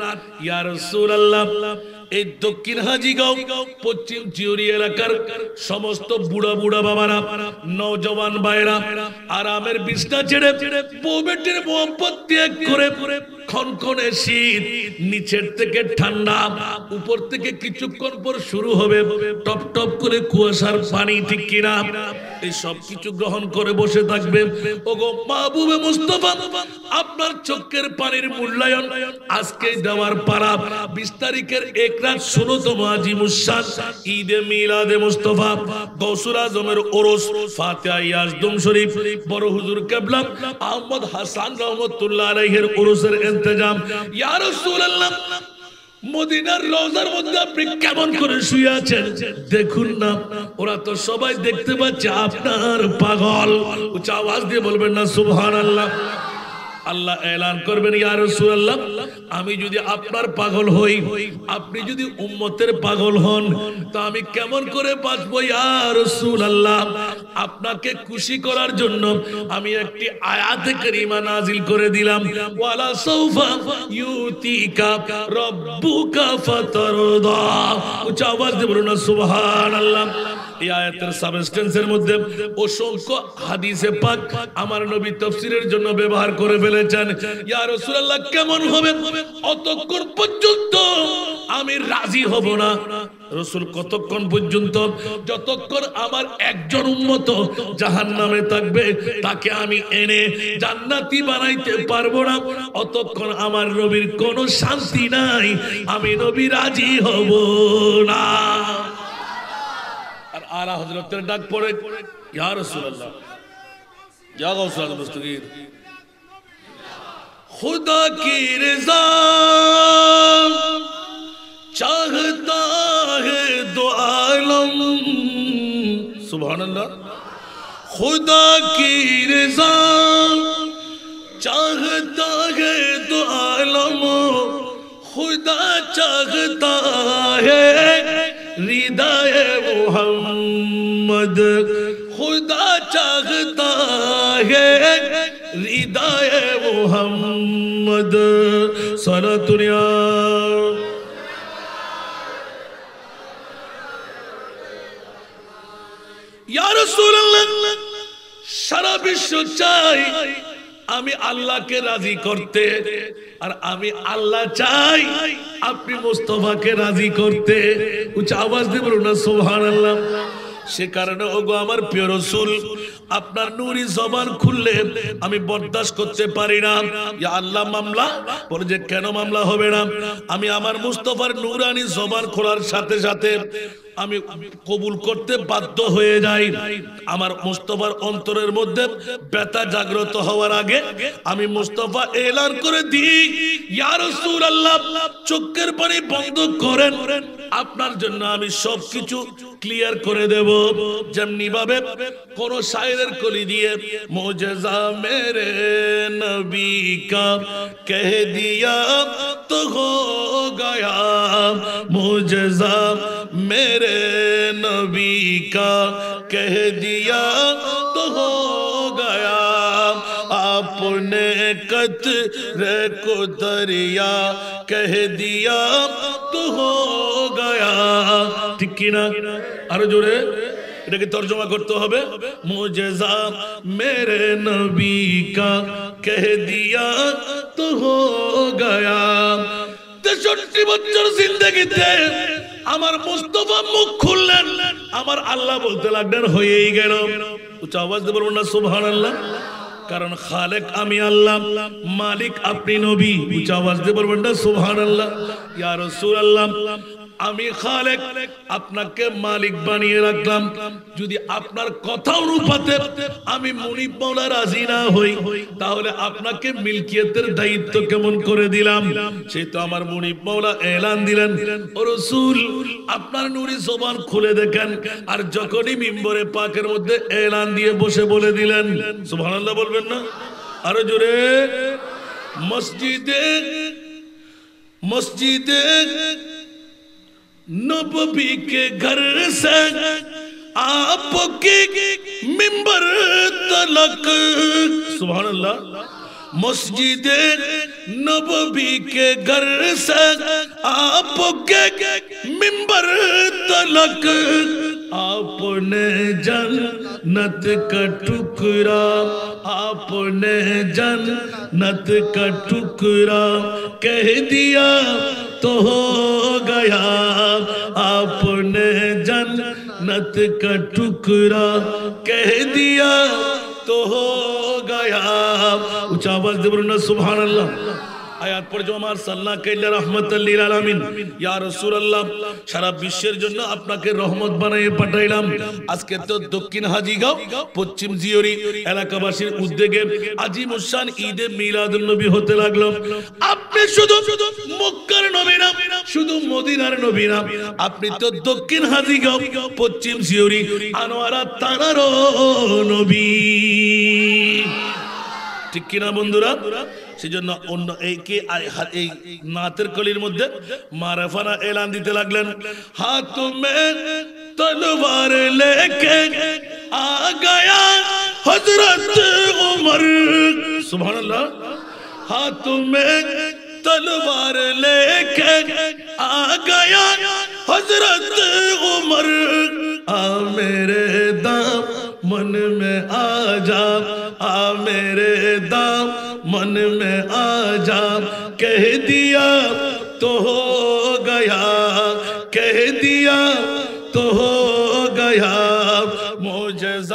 ইয়ার সুরাল্লাহ এই দক্ষিণ হাজিগাঁও পশ্চিম জিওরি এলাকার সমস্ত বুড়া বুড়া বাবারা নজওয়ান আর আরামের বিষ্ণা ছেড়ে বউ বেটির মোহাম্মত ত্যাগ করে খনখনে শীত নিচের থেকে ঠান্ডা উপর থেকে কিছুক্ষণ পর শুরু হবে টপ টপ করে কুয়াশার পানি ঠিক কিনা এই সব কিছু গ্রহণ করে বসে থাকবে ওগো মাহবুবে মুস্তফা আপনার চোখের পানির মূল্যায়ন আজকে দেওয়ার পারা বিশ তারিখের এক রাত ষোলতম মুসাদ ঈদে মিলাদে মুস্তফা গৌসুর আজমের ওরস ফাতিয়া ইয়াজদুম শরীফ বড় হুজুর কেবলাম আহমদ হাসান রহমতুল্লাহ আলাইহের ওরসের ইন্তজাম ইয়ার রাসূলুল্লাহ মদিনার রোজার মধ্যে আপনি কেমন করে শুয়ে আছেন দেখুন না ওরা তো সবাই দেখতে পাচ্ছে আপনার পাগল উচ্চ আওয়াজ দিয়ে বলবেন না সুবহানাল্লাহ আল্লাহ আল্লাহ এলান করবেন ইয়া রাসূলুল্লাহ আমি যদি আপনার পাগল হই আপনি যদি উম্মতের পাগল হন তা আমি কেমন করে বাঁচবো ইয়ার রাসূলুল্লাহ আপনাকে খুশি করার জন্য আমি একটি আয়াত করিমা নাজিল করে দিলাম আমার নবী তাফসীরের জন্য ব্যবহার করে ফেলেছেন কেমন হবেন অতক্ষণ পর্যন্ত আমি রাজি হব না রসুল কতক্ষণ পর্যন্ত যতক্ষণ আমার একজন উন্মত জাহান নামে থাকবে তাকে আমি এনে জান্নাতি বানাইতে পারবো না অতক্ষণ আমার রবির কোন শান্তি নাই আমি রবি রাজি হব না আর আলা হজরতের ডাক পড়ে ইয়া রসুল্লাহ যা গৌসুল মুস্তগীর خدا کی رضا چاہتا ہے دو عالم سبحان اللہ خدا کی رضا چاہتا ہے دو عالم خدا چاہتا ہے ردا محمد خدا چاہتا ہے হৃদয় মোহাম্মদ সনাতুনিয়া সারা বিশ্ব চাই আমি আল্লাহকে রাজি করতে আর আমি আল্লাহ চাই আপনি মোস্তফাকে রাজি করতে উচ্চ আওয়াজ দিব না সোহান আল্লাহ সে কারণে ওগো আমার প্রিয় রসুল আপনার নুরি জবান খুললে আমি বরদাস্ত করতে পারি না ইয়া আল্লাহ মামলা বলে যে কেন মামলা হবে না আমি আমার মুস্তফার নুরানি জবান খোলার সাথে সাথে আমি কবুল করতে বাধ্য হয়ে যাই আমার মুস্তফার অন্তরের মধ্যে ব্যথা জাগ্রত হওয়ার আগে আমি মুস্তফা এলান করে দিই ইয়ার সুর চোখের পানি বন্ধ করেন আপনার জন্য আমি সবকিছু ক্লিয়ার করে দেব যেমনি ভাবে কোন সাই ادھر کو دیئے موجزہ میرے نبی کا کہہ دیا تو ہو گیا موجزہ میرے نبی کا کہہ دیا تو ہو گیا آپ نے قطرے کو دریا کہہ دیا تو ہو گیا ٹھیکی نا ارجو رہے এটাকে তর্জমা করতে হবে মোজেজা মেরে নবী কা দিয়া তো হো গয়া তেষট্টি বছর জিন্দগিতে আমার মুস্তফা মুখ খুললেন আমার আল্লাহ বলতে লাগলেন হয়েই গেল উচ্চ আওয়াজ দেবো না সুবহান আল্লাহ কারণ খালেক আমি আল্লাহ মালিক আপনি নবী উচ্চ আওয়াজ দেবো বলবেন না সুবহান আল্লাহ ইয়া রাসূল আল্লাহ আমি খালেক আপনাকে মালিক বানিয়ে রাখলাম যদি আপনার কথা অনুপাতে আমি মনিব মৌলা রাজি না হই তাহলে আপনাকে মিলকিয়তের দায়িত্ব কেমন করে দিলাম সেই তো আমার মনিব মৌলা এলান দিলেন রসুল আপনার নুরি জবান খুলে দেখেন আর যখনই মিম্বরে পাকের মধ্যে এলান দিয়ে বসে বলে দিলেন সুবহানাল্লাহ বলবেন না আরো জোরে মসজিদে মসজিদে نبی کے گھر سے آپ کی ممبر تلک سبحان اللہ مسجد نبوی کے گھر سے آپ کے ممبر تلک آپ نے جنت کا ٹکرا آپ نے جنت کا ٹکرا کہہ دیا تو ہو گیا آپ نے جنت کا ٹکرا کہہ دیا تو ہو گیا সারা বিশ্বের জন্য আপনাকে রহমত বানিয়ে পাঠাইলাম আজকে তো দক্ষিণ হাজিগাঁও পশ্চিম জিওরি এলাকাবাসীর উদ্যোগে আজিম ঈদে মিলাদুন নবী হতে লাগলো আপনি শুধু মক্কার নবী না শুধু মদিনার নবী না আপনি তো দক্ষিণ হাজিগাঁও পশ্চিম সিউরি আনোয়ারা তারার নবী ঠিক কিনা বন্ধুরা সেজন্য অন্য এই কে এই নাতের কলির মধ্যে মারাফানা এলান দিতে লাগলেন হাত মে তলোয়ার লেকে আ গয়া হযরত উমর সুবহানাল্লাহ হাত تلوار لے کے آ گیا حضرت عمر آ میرے دام من میں آ جا آ میرے دام من میں آ جا کہہ دیا تو ہو گیا کہہ دیا تو ہو گیا موجود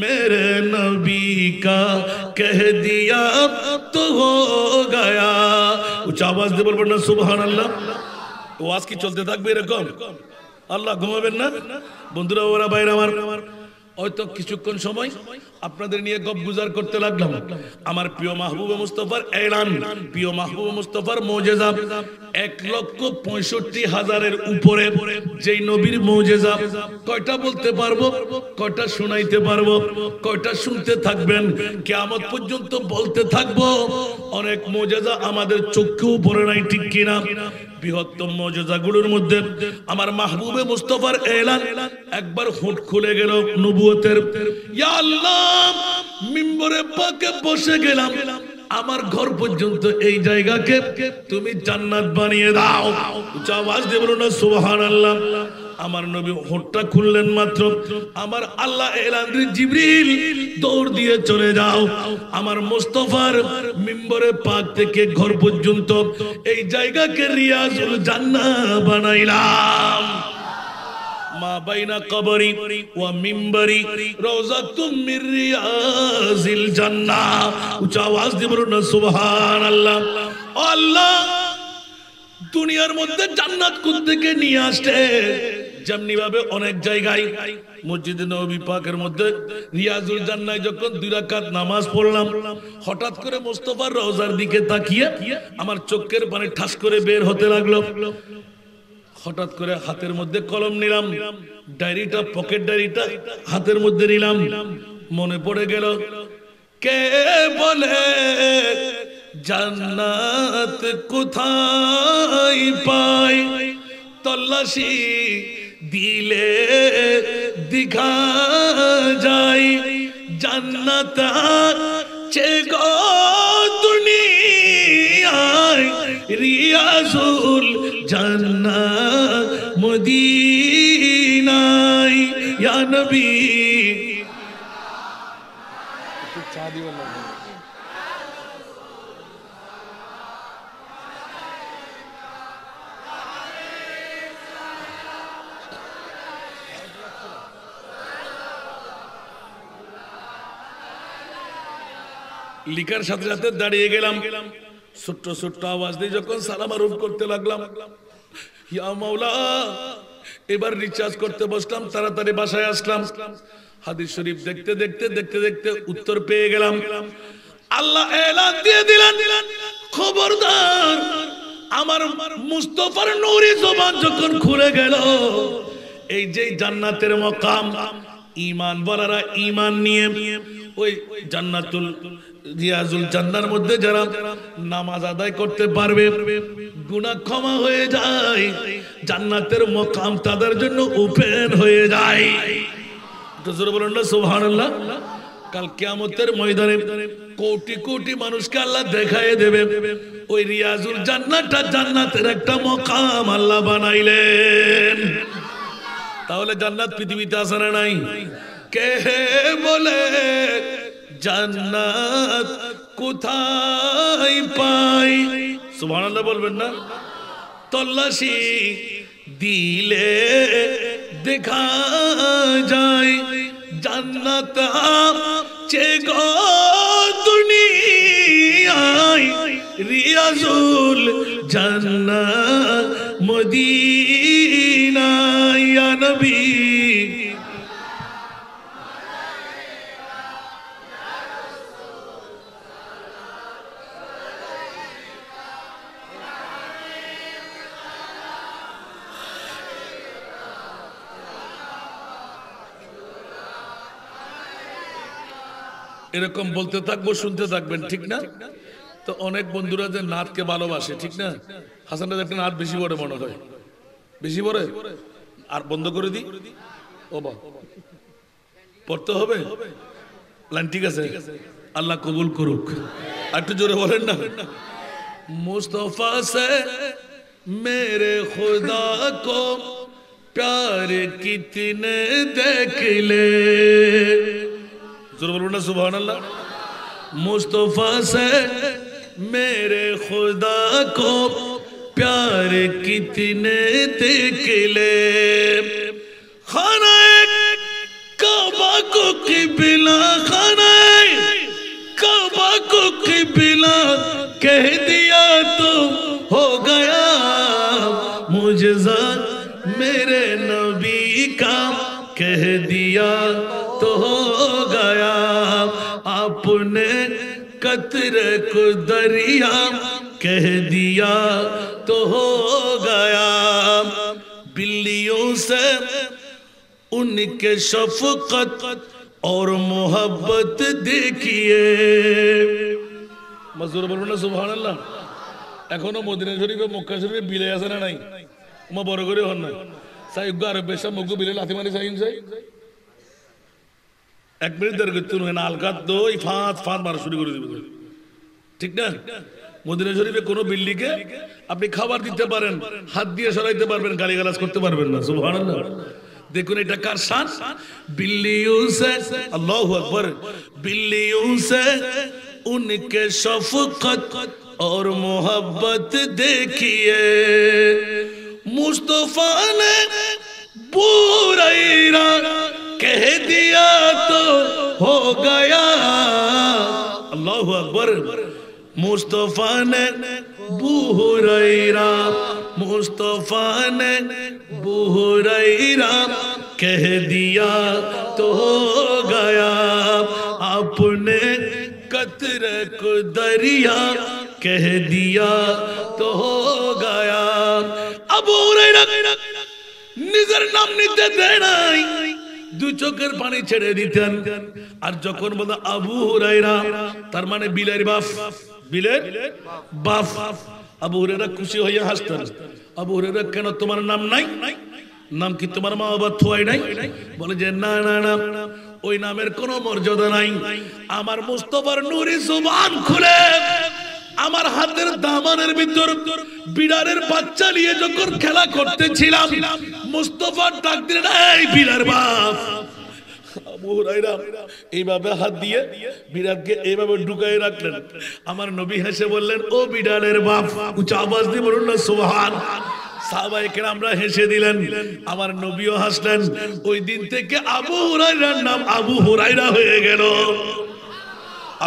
میرے نبی کا کہہ دیا تو ہو گیا উচ্চ আওয়াজ দিয়ে বলবেন না সুবহান আল্লাহ ওয়াজ কি চলতে থাকবে এরকম আল্লাহ ঘুমাবেন না বন্ধুরা ওরা বাইরে আমার হয়তো কিছুক্ষণ সময় আপনাদের নিয়ে গপ গুজার করতে লাগলাম আমার প্রিয় মাহবুব মুস্তফার এলান প্রিয় মাহবুব মুস্তফার মৌজেজা এক লক্ষ পঁয়ষট্টি হাজারের উপরে যেই নবীর মৌজেজা কয়টা বলতে পারবো কয়টা শোনাইতে পারবো কয়টা শুনতে থাকবেন কেমন পর্যন্ত বলতে থাকবো অনেক মৌজেজা আমাদের চক্ষু পড়ে নাই ঠিক কিনা বৃহত্তম মর্যাদাগুলোর মধ্যে আমার মাহবুবে মুস্তফার এলান একবার হুট খুলে গেল নবুয়তের ইয়া আল্লাহ মিম্বরে পাকে বসে গেলাম আমার ঘর পর্যন্ত এই জায়গাকে তুমি জান্নাত বানিয়ে দাও উচ্চ আওয়াজ দেবো না সুবহানাল্লাহ আমার নবী হোটটা খুললেন মাত্র আমার আল্লাহ জিবরিল দৌড় দিয়ে চলে যাও আমার মোস্তফার মিম্বরে পাক থেকে ঘর পর্যন্ত এই জায়গাকে রিয়াজুল জান্না বানাইলাম মা বাইনা কবরি ওয়া মিম্বরি রওজাতুম মির রিয়াজিল জান্নাহ উচ্চ আওয়াজ দিয়ে বলুন সুবহানাল্লাহ আল্লাহ দুনিয়ার মধ্যে জান্নাত কোন থেকে নিয়ে আসছে যেমনি ভাবে অনেক জায়গায় মসজিদে নবী পাকের মধ্যে রিয়াজুল জান্নায় যখন দুই রাকাত নামাজ পড়লাম হঠাৎ করে মোস্তফার রওজার দিকে তাকিয়ে আমার চোখের পানি ঠাস করে বের হতে লাগলো হঠাৎ করে হাতের মধ্যে কলম নিলাম ডায়েরিটা পকেট ডায়েরিটা হাতের মধ্যে নিলাম মনে পড়ে গেল কে বলে জান্নাত কোথায় পায় তল্লাশি দিলে দিঘা যাই জান্নাত চে গো রিয়াজুল জান্নাত মদিনাই ইয়া নবী চা দিও লিখার সাথে সাথে দাঁড়িয়ে গেলাম ছোট্ট ছোট্ট আওয়াজ দিয়ে যখন সালাম আরোপ করতে লাগলাম ইয়া মাওলা এবার রিচার্জ করতে বসলাম তাড়াতাড়ি বাসায় আসলাম হাদিস শরীফ দেখতে দেখতে দেখতে দেখতে উত্তর পেয়ে গেলাম আল্লাহ এলান দিয়ে দিলেন খবরদার আমার মুস্তফার নুরি জবান যখন খুলে গেল এই যে জান্নাতের মকাম ইমান বলারা ইমান নিয়ে ওই জান্নাতুল রিয়াজুল জান্নার মধ্যে যারা নামাজ আদায় করতে পারবে গুণা ক্ষমা হয়ে যায় জান্নাতের মকাম তাদের জন্য ওপেন হয়ে যায় বলুন না সুবহানাল্লাহ কাল কিয়ামতের ময়দানে কোটি কোটি মানুষকে আল্লাহ দেখায় দেবে ওই রিয়াজুল জান্নাতটা জান্নাতের একটা মকাম আল্লাহ বানাইলেন তাহলে জান্নাত পৃথিবীতে আসে না নাই কে বলে জান্নাত কোথায় পাই সুবহানাল্লাহ বলবেন না তল্লাশি দিলে দেখা যায় জান্নাত চে দুনিয়ায় রিয়াজুল জান্নাত মদিনা নবী এরকম বলতে থাকবো শুনতে থাকবেন ঠিক না তো অনেক বন্ধুরা যে নাথকে ভালোবাসে ঠিক না হাসানটা একটা নাথ বেশি বড় মনে হয় বেশি বড় আর বন্ধ করে দিই ও বা পড়তে হবে লাইন ঠিক আছে আল্লাহ কবুল করুক একটু জোরে বলেন না মুস্তফা সে মেরে খুদা কো প্যার কিতনে দেখলে ضرور بلوڑا سبحان اللہ مصطفیٰ سے میرے خدا کو پیار کتنے تک لے خانہ ایک کعبہ کو قبلہ خانہ ایک کعبہ کو قبلہ کہہ دیا تو ہو گیا مجزہ میرے نبی کا کہہ دیا تو ہو نے قطر کو دریا کہہ دیا تو ہو گیا بلیوں سے ان کے شفقت اور محبت دیکھیے মজুর বলবো না সুবহান আল্লাহ এখনো মদিনা শরীফে মক্কা শরীফে বিলে আছে না নাই উমা বড় করে হন না সাইগ আরব বেশা মগ্গু বিলে লাথি মারি চাই চাই এক মিনিট দেরি করতে হয় না আলকাত দই ফাঁদ ফাঁদ মারা শুরু করে দিবে ঠিক না মদিনা শরীফে কোনো বিল্ডিকে আপনি খাবার দিতে পারেন হাত দিয়ে সরাইতে পারবেন গালাজ করতে পারবেন না সুবহানাল্লাহ দেখুন এটা কার শান বিল্লি ইউসে আল্লাহু আকবার বিল্লি ইউসে উনকে শফকত মোহাব্বত দেখিয়ে देखिए নে পুরাই पूरा کہہ دیا تو ہو گیا اللہ اکبر مصطفیٰ نے بہرائیرہ مصطفیٰ نے بہرائیرہ کہہ دیا تو ہو گیا اپنے قطر کو دریا کہہ دیا تو ہو گیا اب ہو رہے نا نظر نام نیتے دینا দু চোখের পানি ছেড়ে দিতেন আর যখন বলো আবু হুরাইরা তার মানে বিলের বাপ বিলের বাপ আবু হুরেরা খুশি হইয়া হাসতেন আবু হুরেরা কেন তোমার নাম নাই নাই নাম কি তোমার মা বাবা থোয়াই নাই বলে যে না না না ওই নামের কোনো মর্যাদা নাই আমার মুস্তফার নুরি জুবান খুলে আমার হাতের দামানের ভিতর বিড়ারের বাচ্চা নিয়ে যখন খেলা করতেছিলাম মুস্তফার ডাক দিলেন এই বিড়ার বাপ এইভাবে হাত দিয়ে বিড়ালকে এইভাবে ঢুকাই রাখলেন আমার নবী হেসে বললেন ও বিড়ালের বাপ উঁচু আওয়াজ দিয়ে বলুন না সোহান সাহবাইকে আমরা হেসে দিলেন আমার নবীও হাসলেন ওই দিন থেকে আবু হুরাইরার নাম আবু হুরাইরা হয়ে গেল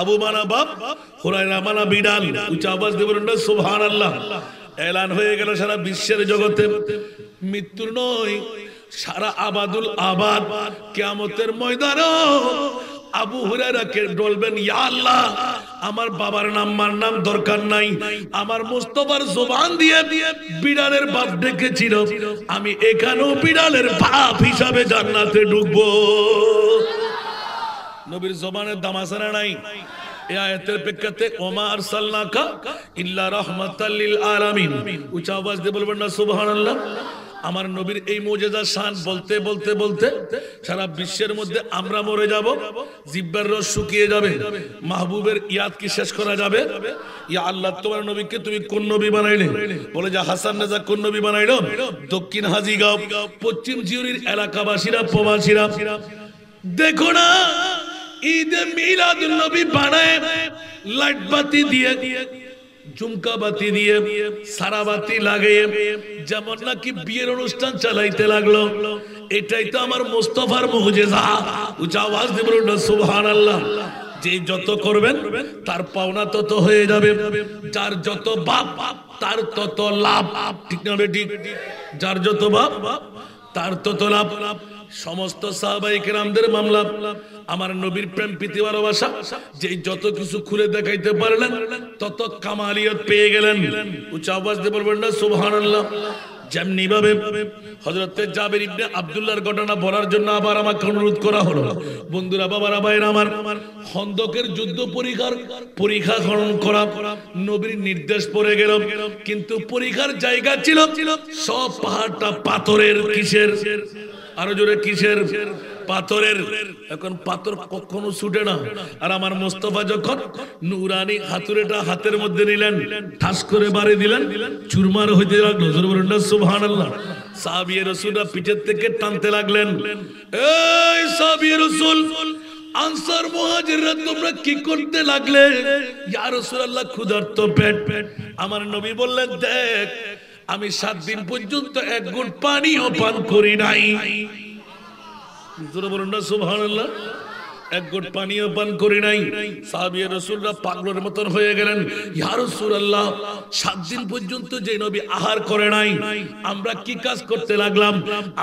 আবু মানা বাপ হুরাইনা মানা বিড়াল উচ্চ আবাস দেব না আল্লাহ এলান হয়ে গেল সারা বিশ্বের জগতে মৃত্যুর নয় সারা আবাদুল আবাদ কেয়ামতের ময়দান আবু হুরারাকে ডলবেন ইয়া আল্লাহ আমার বাবার নাম মার নাম দরকার নাই আমার মোস্তফার জোবান দিয়ে দিয়ে বিড়ালের বাপ ডেকেছিল আমি এখানেও বিড়ালের বাপ হিসাবে জান্নাতে ঢুকবো নবীর জবানের দামাসারা নাই বলবেন না আমার নবীর এই মজেদার শান বলতে বলতে বলতে সারা বিশ্বের মধ্যে আমরা মরে যাব জিব্বার রস শুকিয়ে যাবে মাহবুবের ইয়াদ কি শেষ করা যাবে ইয়া আল্লাহ তোমার নবীকে তুমি কোন নবী বানাইলে বলে যে হাসান রাজা কোন নবী বানাইল দক্ষিণ হাজিগাঁও পশ্চিম জিউরির এলাকাবাসীরা প্রবাসীরা দেখো না ঈদে মিলাদ নবী বানায় লাইট বাতি দিয়ে ঝুমকা বাতি দিয়ে সারা বাতি লাগিয়ে যেমন নাকি বিয়ের অনুষ্ঠান চালাইতে লাগলো এটাই তো আমার মোস্তফার মুহজেজা উঁচা আওয়াজ দেব না সুবহান আল্লাহ যে যত করবেন তার পাওনা তত হয়ে যাবে যার যত বাপ তার তত লাভ ঠিক না বেটি যার যত বাপ তার তত লাভ লাভ সমস্ত সাহাবাইকেরামদের মামলা আমার নবীর প্রেম প্রীতি ভালোবাসা যে যত কিছু খুলে দেখাইতে পারলেন তত কামালিয়ত পেয়ে গেলেন উচ্চ আওয়াজ দিয়ে বলবেন না সুহান যেমনি ভাবে আবদুল্লাহর জন্য আবার আমাকে করা হলো বন্ধুরা আমার খন্দকের যুদ্ধ পরীক্ষার পরীক্ষা খনন করা নবীর নির্দেশ পড়ে গেল কিন্তু পরীক্ষার জায়গা ছিল সব পাহাড়টা পাথরের কিসের আরো জোরে কিসের পাথরের এখন পাথর কখনো ছুটে না আর আমার মোস্তফা যখন নুরানি হাতুরেটা হাতের মধ্যে নিলেন ঠাস করে বাড়ি দিলেন চুরমার হইতে লাগলো জোর বলুন না সুবহানাল্লাহ রসুলরা পিঠের থেকে টানতে লাগলেন এই সাহাবিয়ে রসুল আনসার মহাজিররা তোমরা কি করতে লাগলে ইয়া আল্লাহ ক্ষুধার্ত পেট পেট আমার নবী বললেন দেখ আমি সাত দিন পর্যন্ত এক গুণ পানিও পান করি নাই বলুন না সুবহানাল্লাহ এক গোট পানিও পান করি নাই সাহাবিয়া রসুলরা পাগলের মতন হয়ে গেলেন ইয়া রাসূলুল্লাহ সাত দিন পর্যন্ত যে নবী আহার করে নাই আমরা কি কাজ করতে লাগলাম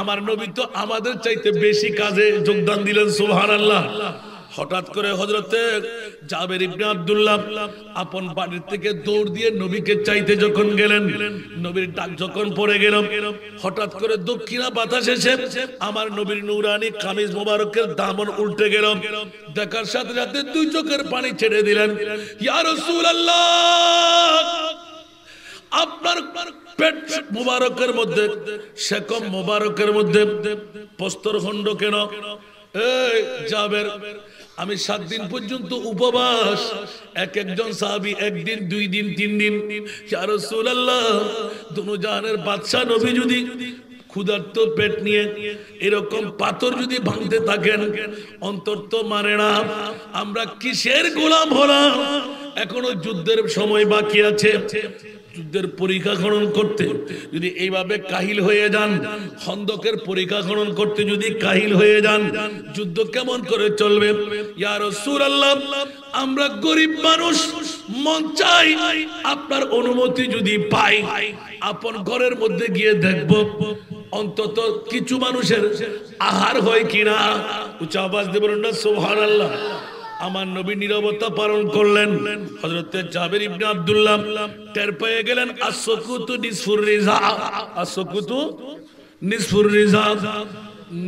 আমার নবী তো আমাদের চাইতে বেশি কাজে যোগদান দিলেন আল্লাহ আল্লাহ হঠাৎ করে হজরতে জাবের ইবনে আব্দুল্লাহ আপন বাড়ির থেকে দৌড় দিয়ে নবীকে চাইতে যখন গেলেন নবীর ডাক যখন পড়ে গেল হঠাৎ করে দক্ষিণা বাতাস এসে আমার নবীর নুরানি কামিজ মোবারকের দামন উল্টে গেল দেখার সাথে সাথে দুই চোখের পানি ছেড়ে দিলেন ইয়া রাসূলুল্লাহ আপনার পেট মোবারকের মধ্যে সেকম মোবারকের মধ্যে পস্তর খণ্ড কেন এই জাবের আমি সাত দিন পর্যন্ত উপবাস এক একজন সাহাবি একদিন দুই দিন তিন দিন চার সোল্লাহ আল্লাহ জাহানের বাদশাহ নবী যদি ক্ষুধার্ত পেট নিয়ে এরকম পাথর যদি ভাঙতে থাকেন অন্তর তো মারে না আমরা কিসের গোলাম হলাম এখনো যুদ্ধের সময় বাকি আছে যুদ্ধের করতে যদি এইভাবে কাহিল হয়ে যান খন্দকের করতে যদি কাহিল হয়ে যান যুদ্ধ কেমন করে চলবে আমরা গরিব মানুষ মন চাই আপনার অনুমতি যদি পাই আপন ঘরের মধ্যে গিয়ে দেখব অন্তত কিছু মানুষের আহার হয় কিনা উচ্চ আবাস দেবেন না সোহান আল্লাহ আমার নবী নিরবতা পালন করলেন হজরতে জাবের ইবনে আব্দুল্লাহ টের পেয়ে গেলেন আসকুতু নিসফুর রিজা আসকুতু নিসফুর রিজা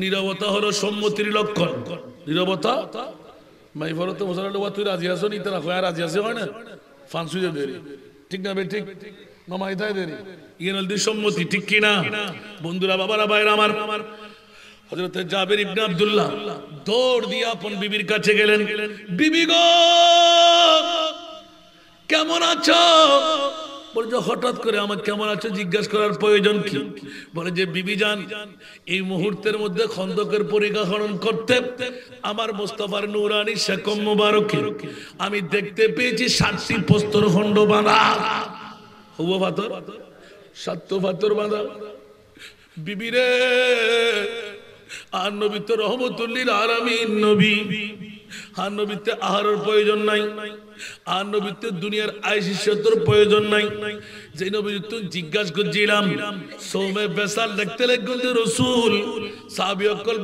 নিরবতা হলো সম্মতির লক্ষণ নিরবতা মাই ফরত তো ওয়া তুই রাজি আসো নি তারা আর রাজি আছে হয় না ফাঁসুজে দেরি ঠিক না বে ঠিক মামা দেরি ইয়ে নদীর সম্মতি ঠিক কিনা বন্ধুরা বাবারা বাইরা আমার আমার হজরত জাবের ইবনে আব্দুল্লাহ দৌড় দিয়ে আপন বিবির কাছে গেলেন বিবি গো কেমন আছো বলে হঠাৎ করে আমার কেমন আছো জিজ্ঞেস করার প্রয়োজন কি বলে যে বিবি যান এই মুহূর্তের মধ্যে খন্দকের পরিকাহরণ করতে আমার মোস্তফার নুরানি শেকম মুবারকে আমি দেখতে পেয়েছি সাতটি পোস্তর খণ্ড বাঁধা হুবো ভাতর সাত্য ভাতর বাঁধা বিবিরে আর নবী তো রহমতুল্লিল আরামিন নবী আর নবীতে আহারের প্রয়োজন নাই আর নবীতে দুনিয়ার আয়সিসের প্রয়োজন নাই যে নবী তো জিজ্ঞাসা করছিলাম সৌমে বেসাল দেখতে লাগল রসুল সাবি অকল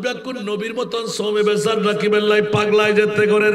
নবীর মতন সৌমে বেসাল রাখিবেন লাই পাগলায় যেতে করেন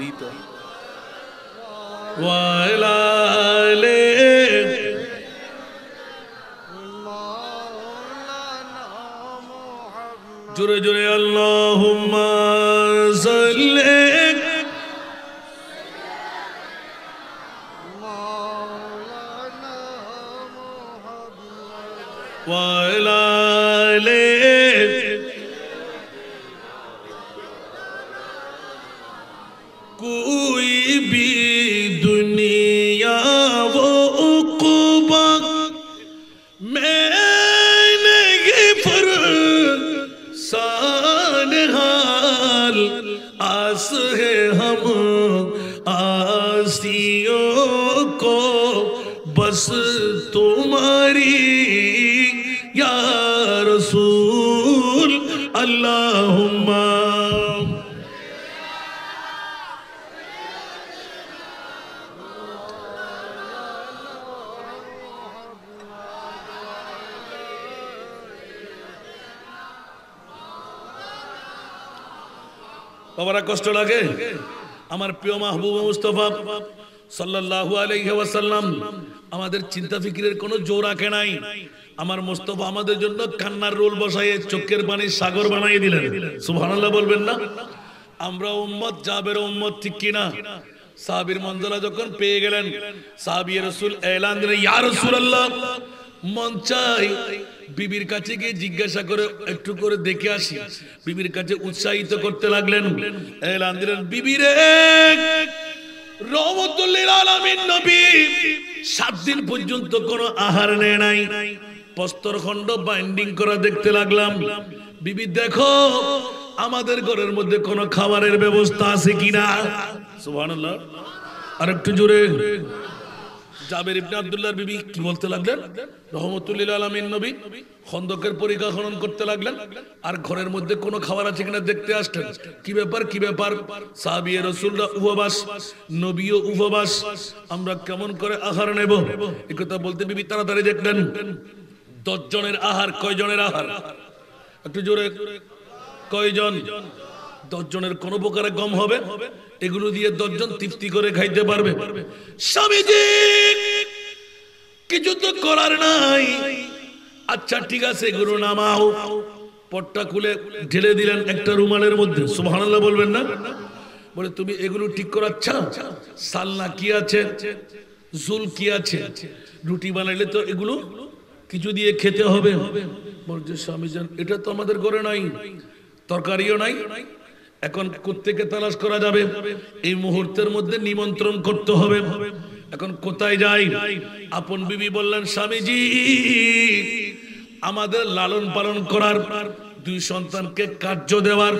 দিত জোরে জোরে আল্লাহ কষ্ট লাগে আমার প্রিয় মাহবুব মুস্তফা সাল্লাহ আলহ্লাম আমাদের চিন্তা ফিকিরের কোনো জোর রাখে নাই আমার মোস্তফা আমাদের জন্য কান্নার রোল বসাইয়ে চোখের পানি সাগর বানাই দিলেন সুবহানাল্লাহ বলবেন না আমরা উম্মত জাবের উম্মত ঠিক কিনা সাহাবীর মঞ্জলা যখন পেয়ে গেলেন সাহাবি রসুল এলান দিলেন ইয়া রাসূলুল্লাহ মন চাই বিবির কাছে গিয়ে জিজ্ঞাসা করে একটু করে দেখে আসি বিবির কাছে উৎসাহিত করতে লাগলেন বিবিরে সাত দিন পর্যন্ত কোনো আহার নেয় নাই খন্ড বাইন্ডিং করা দেখতে লাগলাম বিবি দেখো আমাদের ঘরের মধ্যে কোনো খাবারের ব্যবস্থা আছে কিনা সুহান আর একটু জোরে জাবের ইবনে আব্দুল্লাহর বিবি কি বলতে লাগলেন রহমতুল্লিল আলমিন নবী খন্দকের পরীক্ষা খনন করতে লাগলেন আর ঘরের মধ্যে কোনো খাবার আছে কিনা দেখতে আসলেন কি ব্যাপার কি ব্যাপার সাহাবিয়ে রসুলরা উপবাস নবীও উপবাস আমরা কেমন করে আহার নেব একথা বলতে বিবি তাড়াতাড়ি দেখলেন দশ জনের আহার কয়জনের আহার একটু জোরে কয়জন দশজনের কোন প্রকারে গম হবে এগুলো দিয়ে দশজন তৃপ্তি করে খাইতে পারবে স্বামীজি কিছু তো করার নাই আচ্ছা ঠিক আছে গুরু নামাও পটটা খুলে ঢেলে দিলেন একটা রুমালের মধ্যে সুবহানাল্লাহ বলবেন না বলে তুমি এগুলো ঠিক করাচ্ছা সালনা কি আছে জুল কি আছে রুটি বানাইলে তো এগুলো কিছু দিয়ে খেতে হবে বলছে স্বামীজান এটা তো আমাদের ঘরে নাই তরকারিও নাই এখন কোথেকে তালাশ করা যাবে এই মুহূর্তের মধ্যে নিমন্ত্রণ করতে হবে এখন কোথায় যাই আপন বিবি বললেন স্বামীজি আমাদের লালন পালন করার দুই সন্তানকে কার্য দেওয়ার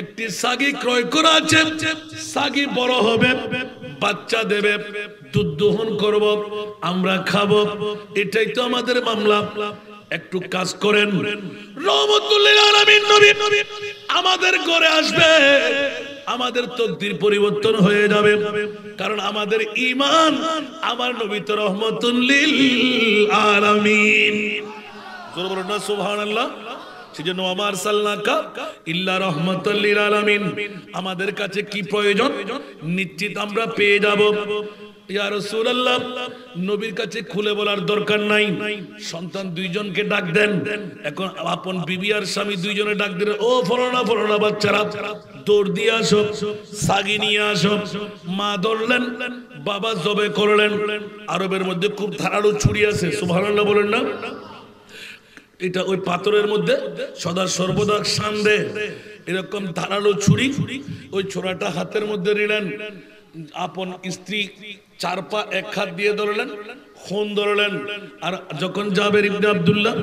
একটি সাগি ক্রয় করা আছে সাগি বড় হবে বাচ্চা দেবে দুধ দোহন করব আমরা খাবো এটাই তো আমাদের মামলা একটু কাজ করেন আমাদের ঘরে আসবে আমাদের তকদির পরিবর্তন হয়ে যাবে কারণ আমাদের ইমান আমার নবী তো রহমতুল্লিল আমার রহমতুল্লিল আলামিন আমাদের কাছে কি প্রয়োজন নিশ্চিত আমরা পেয়ে যাব নবীর কাছে খুলে বলার দরকার নাই সন্তান দুইজনকে ডাক দেন এখন আপন বিবি আর স্বামী দুইজনে ডাক দিলেন ও ফলনা ফলনা বাচ্চারা দৌড় দিয়ে আসো সাগি নিয়ে আসো মা ধরলেন বাবা জবে করলেন আরবের মধ্যে খুব ধারালো ছুরি আছে সুভারণা বলেন না এটা ওই পাথরের মধ্যে সদা সর্বদা সান দেয় এরকম ধারালো ছুরি ওই ছোড়াটা হাতের মধ্যে নিলেন আপন স্ত্রী চার পা এক হাত দিয়ে ধরলেন খুন ধরলেন আর যখন যাবে ইবনে আবদুল্লাহ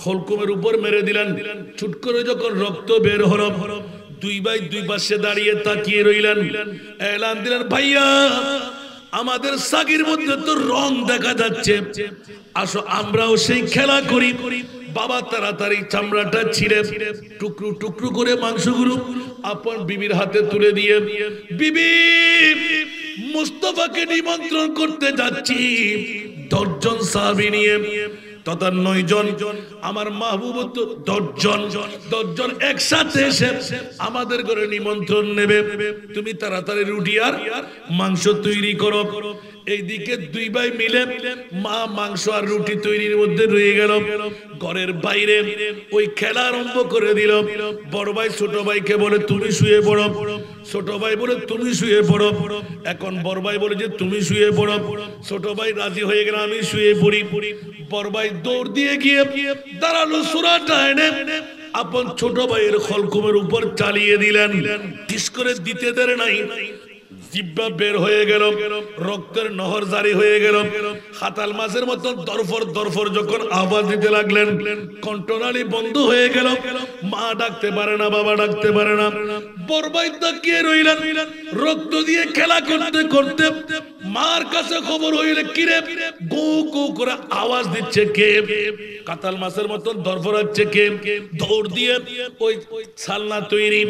খলকুমের উপর মেরে দিলেন ছুট করে যখন রক্ত বের হল দুই ভাই দুই পাশে দাঁড়িয়ে তাকিয়ে রইলেন এলান দিলেন ভাইয়া আমাদের সাকির মধ্যে তো রং দেখা যাচ্ছে আসো আমরাও সেই খেলা করি বাবা তাড়াতাড়ি চামড়াটা ছিঁড়ে টুকরো টুকরো করে মাংসগুলো আপন বিবির হাতে তুলে দিয়ে বিবি মুস্তফাকে নিমন্ত্রণ করতে যাচ্ছি দশজন সাহাবি নিয়ে তথা জন আমার মাহবুব দশজন দশজন একসাথে এসে আমাদের ঘরে নিমন্ত্রণ নেবে তুমি তাড়াতাড়ি রুটি আর মাংস তৈরি করো এইদিকে দুই ভাই মিলে মা মাংস আর রুটি তৈরির মধ্যে রয়ে গেল ঘরের বাইরে ওই খেলা আরম্ভ করে দিল বড় ভাই ছোট ভাইকে বলে তুমি শুয়ে পড়ো ছোট ভাই বলে তুমি শুয়ে পড়ো এখন বড় ভাই বলে যে তুমি শুয়ে পড়ো ছোট ভাই রাজি হয়ে গেল আমি শুয়ে পড়ি বড় ভাই দৌড় দিয়ে গিয়ে দাঁড়ালো সুরাটা এনে আপন ছোট ভাইয়ের খলকুমের উপর চালিয়ে দিলেন টিস করে দিতে দেয় নাই জিব্বা বের হয়ে গেল রক্তের নহর জারি হয়ে গেল হাতাল মাছের মতো দরফর দরফর যখন আওয়াজ দিতে লাগলেন কণ্ঠনালী বন্ধ হয়ে গেল মা ডাকতে পারে না বাবা ডাকতে পারে না বরবাই তাকিয়ে রইলেন রক্ত দিয়ে খেলা করতে করতে মার কাছে খবর হইলে কি কিরে গো গো করে আওয়াজ দিচ্ছে কে কাতাল মাছের মতো দরফর হচ্ছে কে দৌড় দিয়ে ওই ছালনা তৈরি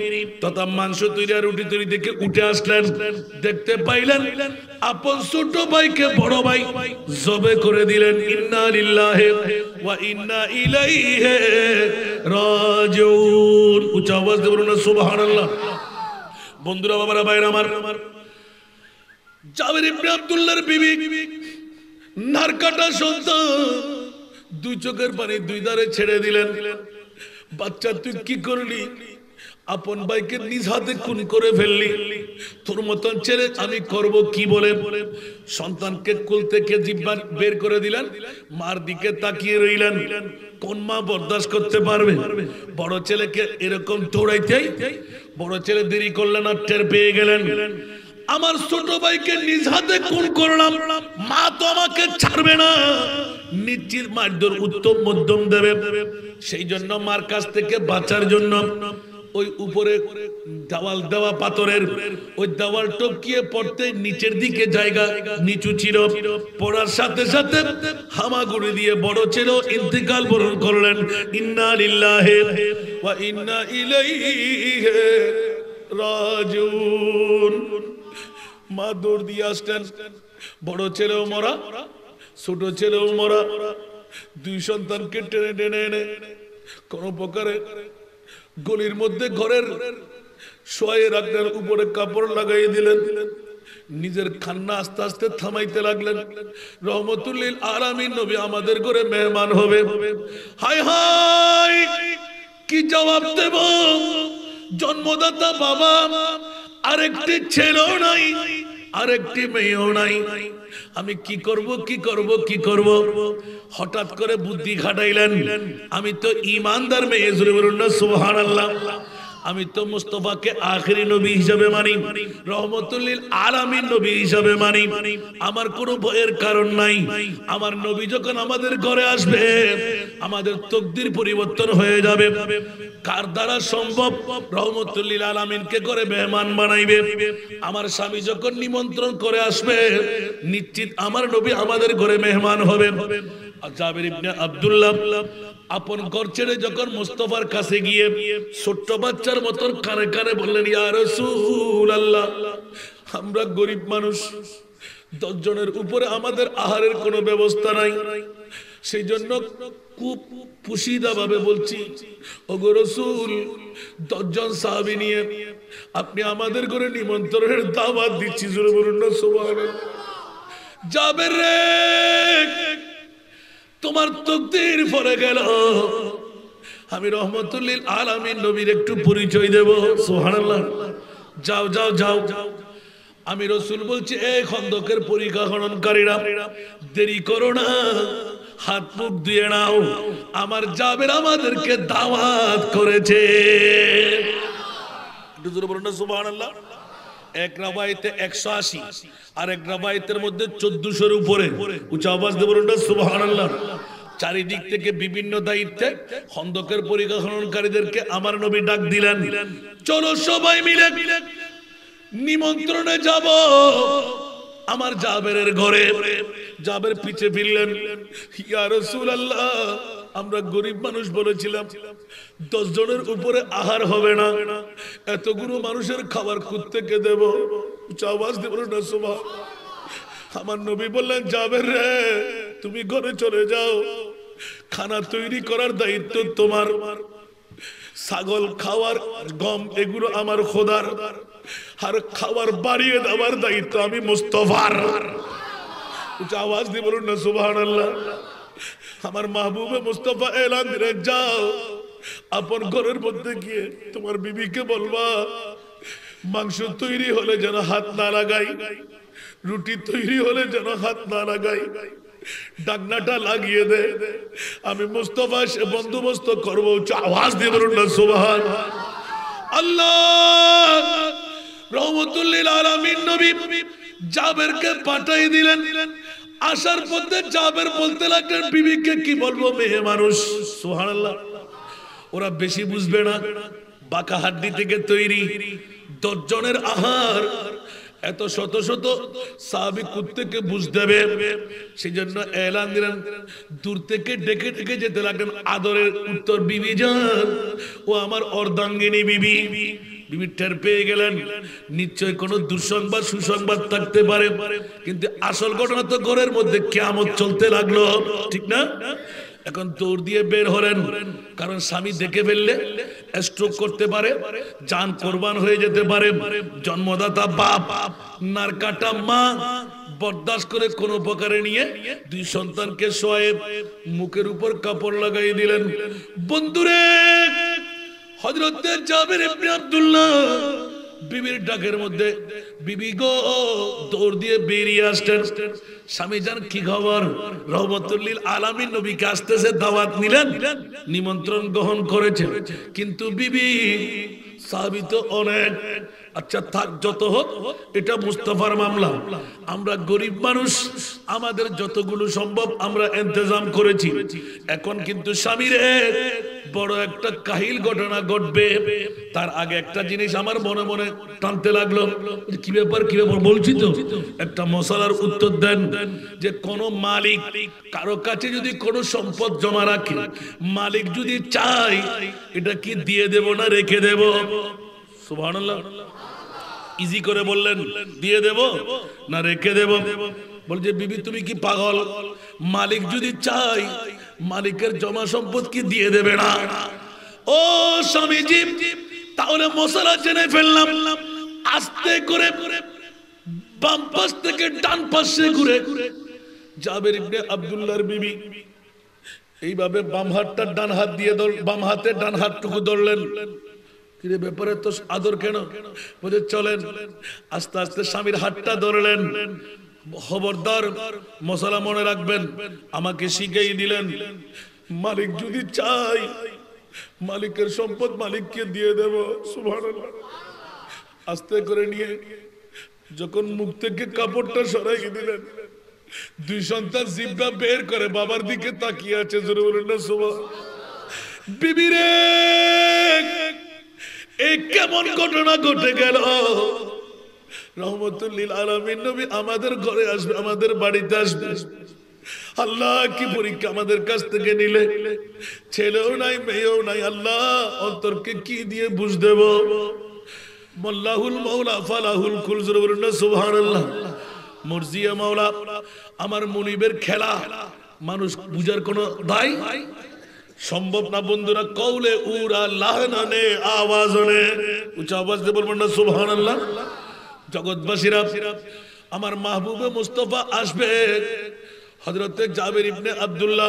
তথা মাংস তৈরি আর রুটি তৈরি দেখে উঠে আসলেন দেখতে পাইলেন আপন ছোট ভাইকে বড় ভাই জবে করে দিলেন ইন্না লিল্লাহি ওয়া ইন্না ইলাইহি রাজিউন উচ্চ আওয়াজ দিয়ে বলুন সুবহানাল্লাহ বন্ধুরা বাবারা ভাইরা আমার জাবের ইবনে আব্দুল্লাহর বিবি নারকাটা সন্তান দুই চোখের পানি দুই ধারে ছেড়ে দিলেন বাচ্চা তুই কি করলি আপন ভাইকে নিজ হাতে খুন করে ফেললি তোর মতন ছেলে আমি করব কি বলে সন্তানকে কুল থেকে জিব্বা বের করে দিলেন মার দিকে তাকিয়ে রইলেন কোন মা বরদাস্ত করতে পারবে বড় ছেলেকে এরকম দৌড়াইতে বড় ছেলে দেরি করলেন আর টের পেয়ে গেলেন আমার ছোট ভাইকে নিজ হাতে খুন করলাম মা তো আমাকে ছাড়বে না নিশ্চিত মারদর উত্তম মধ্যম দেবে সেই জন্য মার কাছ থেকে বাঁচার জন্য ওই উপরে দেওয়াল দেওয়া পাথরের ওই দেওয়াল টপকিয়ে পড়তে নিচের দিকে জায়গা নিচু ছিল পড়ার সাথে সাথে হামাগুড়ি দিয়ে বড় ছিল ইন্তিকাল বরণ করলেন ইন্না লিল্লাহে ওয়া ইন্না ইলাইহি রাজিউন মা দৌড় দিয়ে আসলেন বড় ছেলেও মরা ছোট ছেলেও মরা দুই সন্তানকে টেনে টেনে এনে কোন প্রকারে গলির মধ্যে ঘরের শোয়ে রাখলেন উপরে কাপড় লাগাই দিলেন নিজের খান্না আস্তে আস্তে থামাইতে লাগলেন রহমতুল্লিল আরামিন নবী আমাদের ঘরে মেহমান হবে হাই হাই কি জবাব দেব জন্মদাতা বাবা আরেকটি ছেলেও নাই আরেকটি মেয়েও নাই আমি কি করব কি করব কি করব হঠাৎ করে বুদ্ধি খাটাইলেন আমি তো ইমানদার মেয়ে জুড়ে বলুন না সুবহানাল্লাহ আল্লাহ আমি তো মুস্তফাকে আখরি নবী হিসাবে মানি রহমতুল্লিল আলামিন নবী হিসাবে মানি আমার কোনো ভয়ের কারণ নাই আমার নবী যখন আমাদের ঘরে আসবে আমাদের তকদির পরিবর্তন হয়ে যাবে কার দ্বারা সম্ভব রহমতুল্লিল আলামিনকে করে মেহমান বানাইবে আমার স্বামী যখন নিমন্ত্রণ করে আসবে নিশ্চিত আমার নবী আমাদের ঘরে মেহমান হবে জাবির ইবনে আব্দুল্লাহ আপন ঘর ছেড়ে যখন মুস্তফার কাছে গিয়ে ছোট্ট বাচ্চার মতন কানে কানে বললেন ইয়া রাসূলুল্লাহ আমরা গরিব মানুষ দশজনের উপরে আমাদের আহারের কোনো ব্যবস্থা নাই সেই জন্য খুব ভাবে বলছি ওগো রসুল দশজন সাহাবি নিয়ে আপনি আমাদের করে নিমন্ত্রণের দাওয়াত দিচ্ছি জোরে বলুন না সোমান যাবে রে তোমার তকদির পরে গেল আমি রহমতুল্লিল আমি নবীর একটু পরিচয় দেব সোহানাল্লাহ যাও যাও যাও যাও আমি রসুল বলছি এই খন্দকের পরীক্ষা খননকারীরা দেরি করো না হাত মুখ দিয়ে নাও আমার জাবের আমাদেরকে দাওয়াত করেছে আল্লাহ এক রাবাইতে একশো আশি আর এক রাবাইতের মধ্যে চোদ্দশোর উপরে উচ্চ আবাস দেবরটা চারিদিক থেকে বিভিন্ন দায়িত্বে খন্দকের পরিকাঠনকারীদেরকে আমার নবী ডাক দিলেন চলো সবাই মিলে নিমন্ত্রণে যাব আমার জাবেরের ঘরে জাবের পিছে ফিরলেন ইয়া আল্লাহ আমরা গরিব মানুষ বলেছিলাম দশ জনের উপরে আহার হবে না এতগুলো মানুষের খাবার থেকে দেব চাওয়াজ দেব না সোভা আমার নবী বললেন যাবে রে তুমি ঘরে চলে যাও খানা তৈরি করার দায়িত্ব তোমার ছাগল খাওয়ার গম এগুলো আমার খোদার আর খাওয়ার বাড়িয়ে দেওয়ার দায়িত্ব আমি মুস্তফার আওয়াজ দিয়ে বলুন না সুবাহ আমার মাহবুবে মুস্তফা এলান দিলেন যাও আপন ঘরের মধ্যে গিয়ে তোমার বিবিকে বলবা মাংস তৈরি হলে যেন হাত না লাগাই রুটি তৈরি হলে যেন হাত না লাগাই ডাকনাটা লাগিয়ে দে আমি মুস্তফা সে বন্দোবস্ত করবো আওয়াজ দিয়ে বলুন না সোহান আল্লাহ রহমতুল্লিল আলমিন নবী কে পাঠাই দিলেন দিলেন আসার পথে জাবের বলতে লাগলেন বিবিকে কি বলবো মেহে মানুষ সোহান আল্লাহ ওরা বেশি বুঝবে না বাঁকা হাড্ডি থেকে তৈরি দশজনের আহার এত শত শত সাহাবি থেকে বুঝতে হবে সেই জন্য এলান দিলেন দূর থেকে ডেকে ডেকে যেতে লাগলেন আদরের উত্তর বিবি যান ও আমার অর্ধাঙ্গিনী বিবি বিবি ঠের পেয়ে গেলেন নিশ্চয় কোনো দুঃসংবাদ সুসংবাদ থাকতে পারে কিন্তু আসল ঘটনা তো ঘরের মধ্যে কেমন চলতে লাগলো ঠিক না এখন দৌড় দিয়ে বের হলেন কারণ স্বামী দেখে ফেললে স্ট্রোক করতে পারে যান কোরবান হয়ে যেতে পারে জন্মদাতা বাপ নারকাটা মা বরদাস্ত করে কোনো প্রকারে নিয়ে দুই সন্তানকে শোয়ে মুখের উপর কাপড় লাগাই দিলেন বন্ধুরে হজরতের জাবের ইবনে আব্দুল্লাহ বিবির ডাকের মধ্যে বিবি গো দৌড় দিয়ে বেরিয়ে আসতেন স্বামী যান কি খবর রহমতুল্লিল আলামী নবীকে আসতেছে দাওয়াত নিলেন নিমন্ত্রণ গ্রহণ করেছে কিন্তু বিবি সাবি অনেক আচ্ছা থাক যত হোক এটা মুস্তফার মামলা আমরা গরিব মানুষ আমাদের যতগুলো সম্ভব আমরা ইন্তজাম করেছি এখন কিন্তু স্বামীর বড় একটা কাহিল ঘটনা ঘটবে তার আগে একটা জিনিস আমার মনে মনে টানতে লাগলো কি ব্যাপার কি ব্যাপার বলছি তো একটা মশলার উত্তর দেন যে কোন মালিক কারো কাছে যদি কোনো সম্পদ জমা রাখে মালিক যদি চাই এটা কি দিয়ে দেব না রেখে দেব সুবহানাল্লাহ ইজি করে বললেন দিয়ে দেব না রেখে দেব বলছে বিবি তুমি কি পাগল মালিক যদি চাই মালিকের জমা সম্পদ কি দিয়ে দেবে না ও স্বামীজি তাহলে মশলা চেনে ফেললাম আস্তে করে বাম পাশ থেকে ডান পাশে ঘুরে জাবের ইবনে আব্দুল্লাহর বিবি এইভাবে বাম হাতটা ডান হাত দিয়ে বাম হাতে ডান হাতটুকু ধরলেন কিরে ব্যাপারে তো আদর কেন বলে চলেন আস্তে আস্তে স্বামীর হাতটা ধরলেন খবরদার মশলা মনে রাখবেন আমাকে শিখেই দিলেন মালিক যদি চাই মালিকের সম্পদ মালিককে দিয়ে দেব আস্তে করে নিয়ে যখন মুখ থেকে কাপড়টা সরাই দিলেন দুই সন্তান জিব্বা বের করে বাবার দিকে তাকিয়ে আছে জরুরি না সুভা বিবিরে এই কেমন ঘটনা ঘটে গেল রহমতুল্লিল আলমিন নবী আমাদের ঘরে আসবে আমাদের বাড়িতে আসবে আল্লাহ কি পরীক্ষা আমাদের কাছ থেকে নিলে ছেলেও নাই মেয়েও নাই আল্লাহ অন্তরকে কি দিয়ে বুঝ দেব মোল্লাহুল মৌলা ফালাহুল খুলজুর সুহান আল্লাহ মর্জিয়া মাওলা আমার মনিবের খেলা মানুষ বুঝার কোনো ভাই সম্ভব না বন্ধুরা কৌলে উরা লাহনানে আওয়াজনে উচ্চ আওয়াজ দেব বলবেন না সুবহান আল্লাহ জগৎবাসীরা আমার মাহবুবে মুস্তফা আসবে হজরতে জাবের ইবনে আব্দুল্লাহ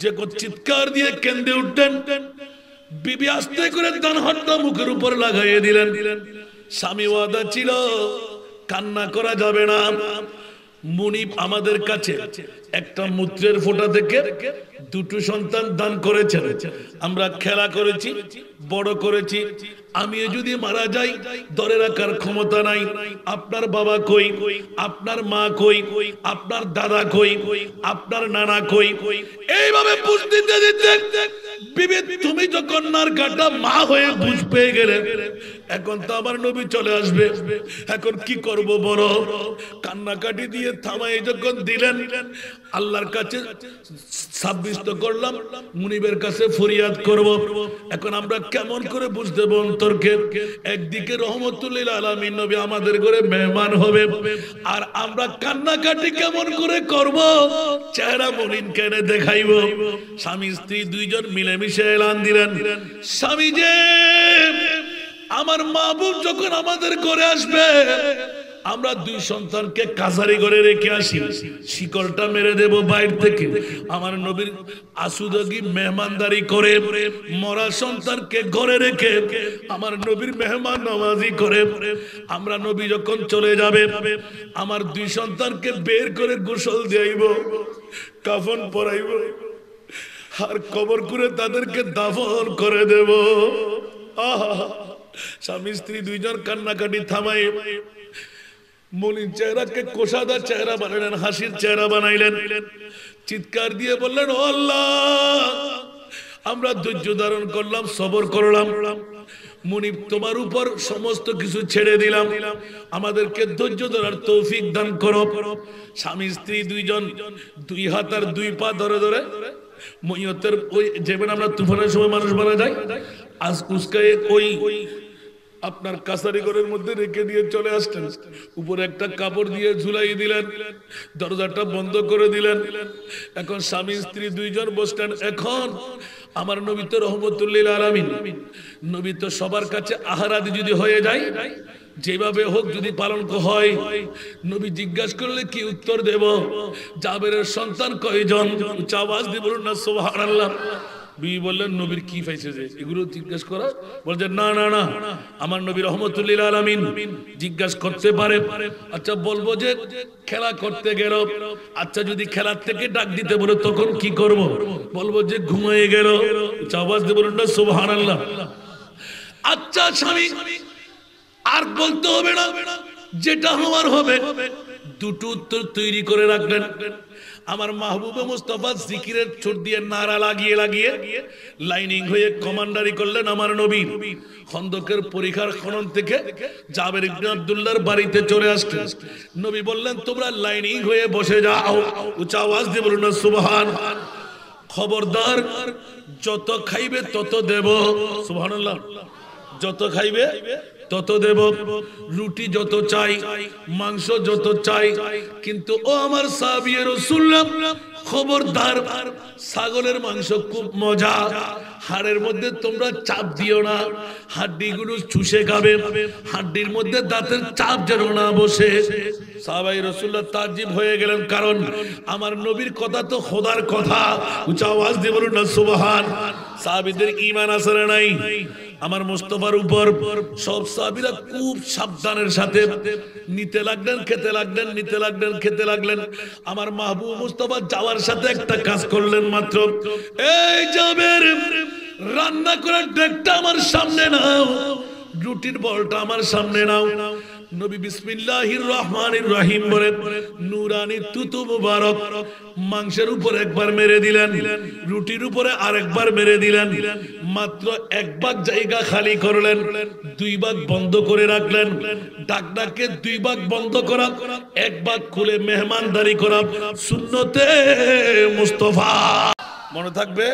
যে চিৎকার দিয়ে কেন্দ্রে উঠতেন বিবি আস্তে করে দান হট্টা মুখের উপর লাগাইয়ে দিলেন স্বামী ওয়াদা ছিল কান্না করা যাবে না মনিব আমাদের কাছে একটা মূত্রের ফোটা থেকে দুটো সন্তান দান করেছেন আমরা খেলা করেছি বড় করেছি আমি যদি মারা যাই দরে রাখার ক্ষমতা নাই আপনার বাবা কই আপনার মা কই আপনার দাদা কই আপনার নানা কই এইভাবে বুঝ দিতে দিতে বিবেক তুমি যখন কাটা মা হয়ে বুঝ পেয়ে গেলে এখন তো আমার নবী চলে আসবে এখন কি করব বড় কান্নাকাটি দিয়ে থামাই যখন দিলেন আল্লাহর কাছে সাব্যস্ত করলাম মুনিবের কাছে ফরিয়াদ করব এখন আমরা কেমন করে বুঝতে বলতো তর্কের একদিকে রহমতুল্লিল আলমিন নবী আমাদের ঘরে মেহমান হবে আর আমরা কান্নাকাটি কেমন করে করব চেহারা মলিন কেন দেখাইব স্বামী স্ত্রী দুইজন মিলেমিশে এলান দিলেন স্বামী যে আমার মাহবুব যখন আমাদের ঘরে আসবে আমরা দুই সন্তানকে কাছারি করে রেখে আসি শিকড়টা মেরে দেব বাইর থেকে আমার নবীর আসুদগি মেহমানদারি করে মরা সন্তানকে ঘরে রেখে আমার নবীর মেহমান নামাজি করে আমরা নবী যখন চলে যাবে আমার দুই সন্তানকে বের করে গোসল দেব কাফন পরাইব আর কবর করে তাদেরকে দাফন করে দেব আহা স্বামী স্ত্রী দুইজন কান্নাকাটি থামাই মলিন চেহারাকে কোষাদার চেহারা বানাইলেন হাসির চেহারা বানাইলেন চিৎকার দিয়ে বললেন আল্লাহ আমরা ধৈর্য ধারণ করলাম সবর করলাম মুনিব তোমার উপর সমস্ত কিছু ছেড়ে দিলাম আমাদেরকে ধৈর্য ধরার তৌফিক দান করো স্বামী স্ত্রী দুইজন দুই হাত আর দুই পা ধরে ধরে মইয়তের ওই যেমন আমরা তুফানের সময় মানুষ মারা যায় আজ উস্কায় ওই আপনার কাছারি ঘরের মধ্যে রেখে দিয়ে চলে আসলেন উপরে একটা কাপড় দিয়ে ঝুলাই দিলেন দরজাটা বন্ধ করে দিলেন এখন স্বামী স্ত্রী দুইজন বসলেন এখন আমার নবী তো রহমতুল্লিল আলমিন নবী তো সবার কাছে আহারাদি যদি হয়ে যায় যেভাবে হোক যদি পালন হয় নবী জিজ্ঞাসা করলে কি উত্তর দেব জাবেরের সন্তান কয়জন চাওয়াজ দিব দিয়ে বলুন না সোহার আল্লাহ বিবি বললেন নবীর কি পাইছে যে এগুলো জিজ্ঞেস করা বলছে না না না আমার নবী রহমতুল্লিল আলমিন জিজ্ঞাসা করতে পারে আচ্ছা বলবো যে খেলা করতে গেল আচ্ছা যদি খেলার থেকে ডাক দিতে বলো তখন কি করব। বলবো যে ঘুমাইয়ে গেল আওয়াজ দিয়ে বলুন না সোভান আল্লাহ আচ্ছা স্বামী আর বলতে হবে না যেটা হওয়ার হবে দুটো উত্তর তৈরি করে রাখলেন আমার মাহবুবে মুস্তফা জিকিরের ছোট দিয়ে নারা লাগিয়ে লাগিয়ে লাইনিং হয়ে কমান্ডারি করলেন আমার নবী খন্দকের পরীক্ষার খনন থেকে জাবের ইবনে আব্দুল্লাহর বাড়িতে চলে আসলো নবী বললেন তোমরা লাইনিং হয়ে বসে যাও উঁচা আওয়াজ দিয়ে বলুন সুবহান খবরদার যত খাইবে তত দেব সুবহানাল্লাহ যত খাইবে তত দেব রুটি যত চাই মাংস যত চাই কিন্তু ও আমার সাবিয়ে রসুল্লাম খবরদার ছাগলের মাংস খুব মজা হাড়ের মধ্যে তোমরা চাপ দিও না হাড্ডিগুলো চুষে খাবে হাড্ডির মধ্যে দাঁতের চাপ যেন না বসে সাবাই রসুল্লাহ তাজিব হয়ে গেলেন কারণ আমার নবীর কথা তো খোদার কথা উঁচা আওয়াজ দিয়ে বলুন না সুবাহান সাবিদের ইমান আসলে নাই আমার মোস্তফার উপর সব সাবিরা খুব সাবধানের সাথে নিতে লাগলেন খেতে লাগলেন নিতে লাগলেন খেতে লাগলেন আমার মাহবুব মোস্তফা যাওয়ার সাথে একটা কাজ করলেন মাত্র এই যাবের রান্না করার ডেকটা আমার সামনে নাও রুটির বলটা আমার সামনে নাও নবী বিসমিল্লাহির রহমানির রহিম বলে নুরানি তুতু মুবারক মাংসের উপর একবার মেরে দিলেন রুটির উপরে আরেকবার মেরে দিলেন মাত্র এক ভাগ জায়গা খালি করলেন দুই ভাগ বন্ধ করে রাখলেন ডাকডাকে দুই ভাগ বন্ধ করা এক ভাগ খুলে মেহমানদারি করা শূন্যতে মুস্তফা মনে থাকবে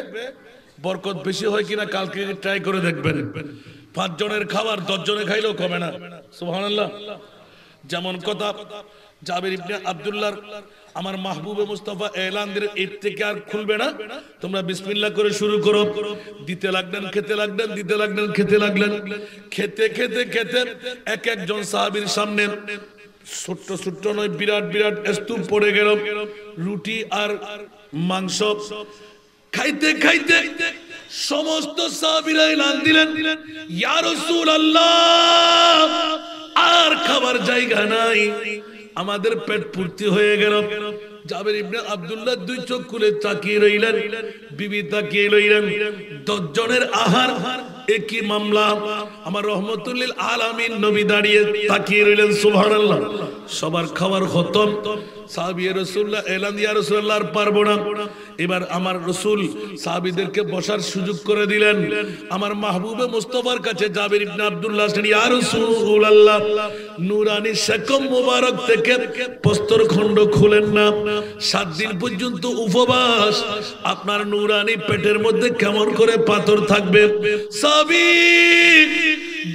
বরকত বেশি হয় কিনা কালকে ট্রাই করে দেখবেন পাঁচ জনের খাবার দশ জনে খাইলেও কমে না সুহান যেমন কথা জাবির ইবনে আবদুল্লাহ আমার মাহবুবে মুস্তফা এলান দিলেন এর থেকে আর খুলবে না তোমরা বিসমিল্লা করে শুরু করো দিতে লাগলেন খেতে লাগলেন দিতে লাগলেন খেতে লাগলেন খেতে খেতে খেতে এক একজন সাহাবির সামনে ছোট্ট ছোট্ট নয় বিরাট বিরাট স্তূপ পড়ে গেল রুটি আর মাংস খাইতে খাইতে সমস্ত সাহাবিরা এলান দিলেন ইয়া রাসূলুল্লাহ আর খাবার জায়গা নাই আমাদের পেট পূর্তি হয়ে গেল জাবের ইবনে আব্দুল্লাহ দুই চোখ খুলে তাকিয়ে রইলেন বিবি তাকিয়ে রইলেন দশজনের আহার একই মামলা আমার রহমতুল্লিল আলামিন নবী দাঁড়িয়ে তাকিয়ে রইলেন সুবহানাল্লাহ সবার খাবার খতম সাহাবিয়া রসুল্লাহ রসুল্লাহ না এবার আমার রসুল বসার সুযোগ করে দিলেন আমার মাহবুবে কাছে আল্লাহ নুরানি খুলেন না সাত দিন পর্যন্ত উপবাস আপনার নুরানি পেটের মধ্যে কেমন করে পাথর থাকবে সাবি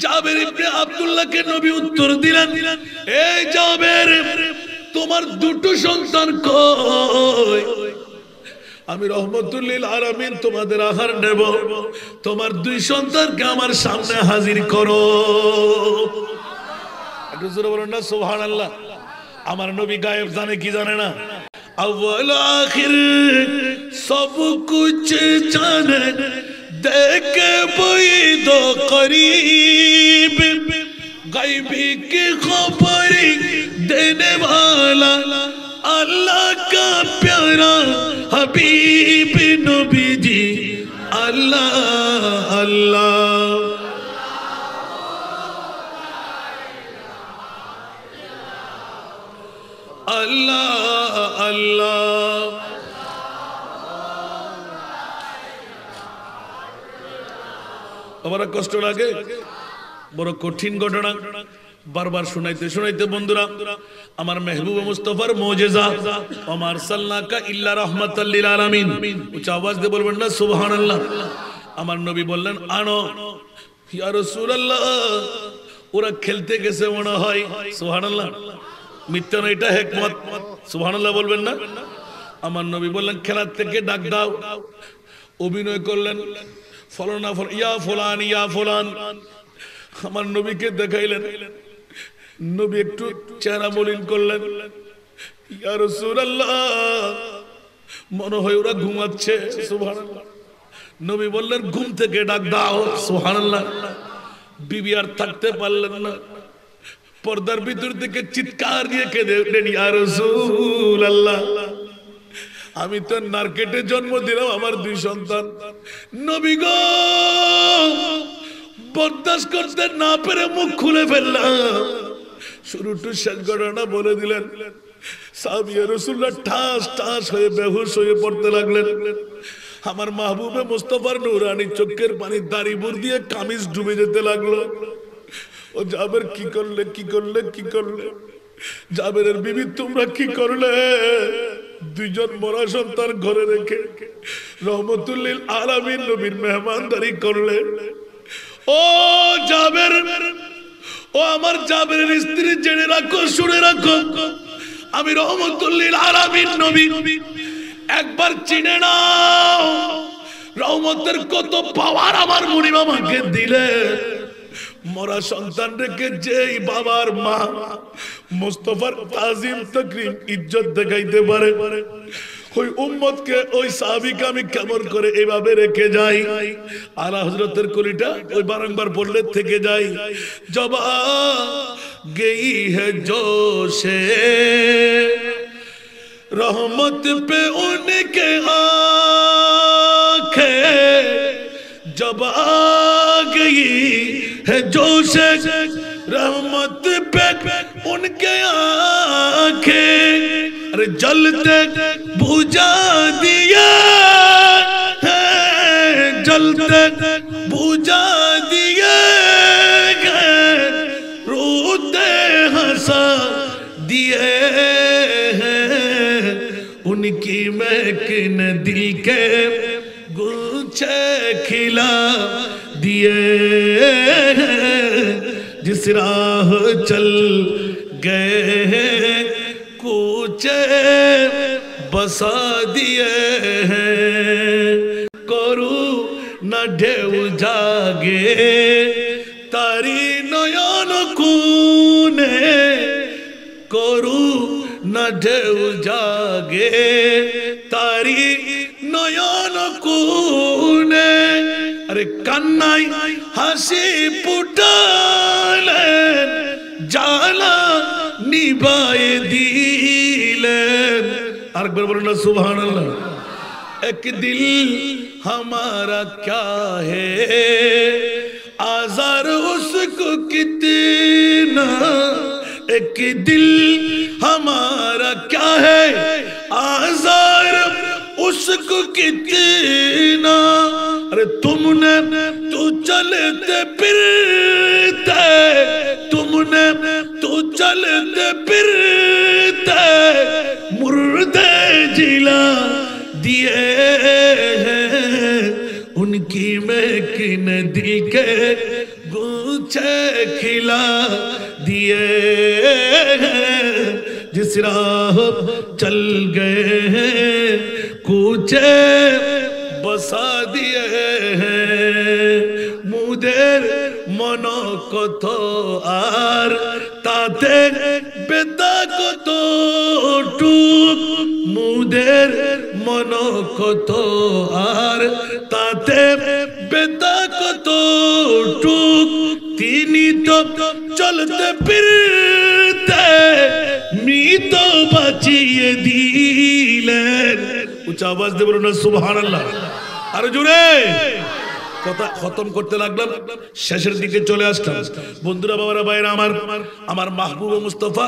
জাবের ইবনে আব্দুল্লাহকে নবী উত্তর দিলেন এই জাবের তোমার দুটো সন্তান কয় আমি রহমতুল্লিল আরামিন তোমাদের আহার নেব তোমার দুই সন্তানকে আমার সামনে হাজির করো আল্লাহ আমার নবী গায়েব জানে কি জানে না আউ্ল দেখে देने वाला अल्लाह का प्यारा हबीब नबी जी अल्लाह अल्लाह अल्लाह अल्लाह আমার কষ্ট লাগে বড় কঠিন ঘটনা বারবার শুনাইতে শুনাইতে বন্ধুরা আমার মেহবুব মুস্তফার মোজেজা আমার সাল্লাকা ইল্লা রহমাতাল্লিল আলামিন উচ্চ আওয়াজ দিয়ে বলবেন না সুবহানাল্লাহ আমার নবী বললেন আনো ইয়া রাসূলুল্লাহ ওরা খেলতে গেছে মনে হয় সুবহানাল্লাহ মিথ্যা না এটা হেকমত সুবহানাল্লাহ বলবেন না আমার নবী বললেন খেলার থেকে ডাক দাও অভিনয় করলেন ফলনা ফল ইয়া ফলান ইয়া ফলান আমার নবীকে দেখাইলেন নবী একটু চেহারা মলিন করলেন ইয়া রাসূলুল্লাহ মনে হয় ওরা ঘুমাচ্ছে সুবহানাল্লাহ নবী বললেন ঘুম থেকে ডাক দাও সুবহানাল্লাহ বিবি আর থাকতে পারলেন না পর্দার ভিতর থেকে চিৎকার দিয়ে কেঁদে উঠলেন ইয়া রাসূলুল্লাহ আমি তো নারকেটে জন্ম দিলাম আমার দুই সন্তান নবী গো বরদাস্ত করতে না পেরে মুখ খুলে ফেললাম শুরুটু শেষ ঘটনা বলে দিলেন সাবিয়া রসুল্লাহ ঠাস ঠাস হয়ে বেহুশ হয়ে পড়তে লাগলেন আমার মাহবুবে মোস্তফার নুরানি চোখের পানি দাড়িবুর দিয়ে কামিজ ডুবে যেতে লাগলো ও জাবের কি করলে কি করলে কি করলে জাবেরের বিবি তোমরা কি করলে দুইজন মরা সন্তান ঘরে রেখে রহমতুল্লিল আলামিন নবীর মেহমানদারি করলে ও জাবের ও আমার জাবেরের স্ত্রী জেনে রাখো শুনে রাখো আমি রহমতুল্লিল আলামিন নবী একবার চিনে নাও রহমতের কত পাওয়ার আমার মামাকে দিলে মরা সন্তান রেখে যেই বাবার মা মোস্তফার তাজিম তকরিম ইজ্জত দেখাইতে পারে ওই কে ওই সাহাবিকে আমি কেমন করে এভাবে রেখে যাই আলা হজরতের কলিটা ওই বারংবার বললে থেকে যাই জবা গেই হে জোশে রহমত পে উনকে আখে জবা গেই হে জোশে রহমত পে ان کے آنکھیں ارے جلتے بھجا دیا جلتے بھجا دیا روتے ہسا دیا ان کی مہکن دل کے گلچے کھلا دیئے جس راہ چل गए कूचे बसा दिए করু না ঢেউ জাগে তারি নয়ন কুনে করু না ঢেউ জাগে তারি নয়ন কুনে আরে কান্নাই হাসি ফুটালেন জালা پائے دیلن ارک بر برنا سبحان اللہ ایک دل ہمارا کیا ہے آزار اس کو کتنا ایک دل ہمارا کیا ہے آزار اس کو کتنا ارے تم نے تو چلتے پھرتے تم نے مرد ہیں ان کی میک ندی کے گوچے کھلا دیے ہیں جس راہ چل گئے ہیں کوچے بسا دیے ہیں কোন কত আর তাতে বেদা কত টুক মুদের মন কত আর তাতে বেদা কত টুক তিনি তো চলতে ফিরতে মৃত বাঁচিয়ে দিলেন উচ্চ আওয়াজ দেবেন সুবহানাল্লাহ আর জুড়ে কথা খতম করতে লাগলাম শেষের দিকে চলে আসলাম বন্ধুরা বাবারা বাইরে আমার আমার মাহবুব মুস্তফা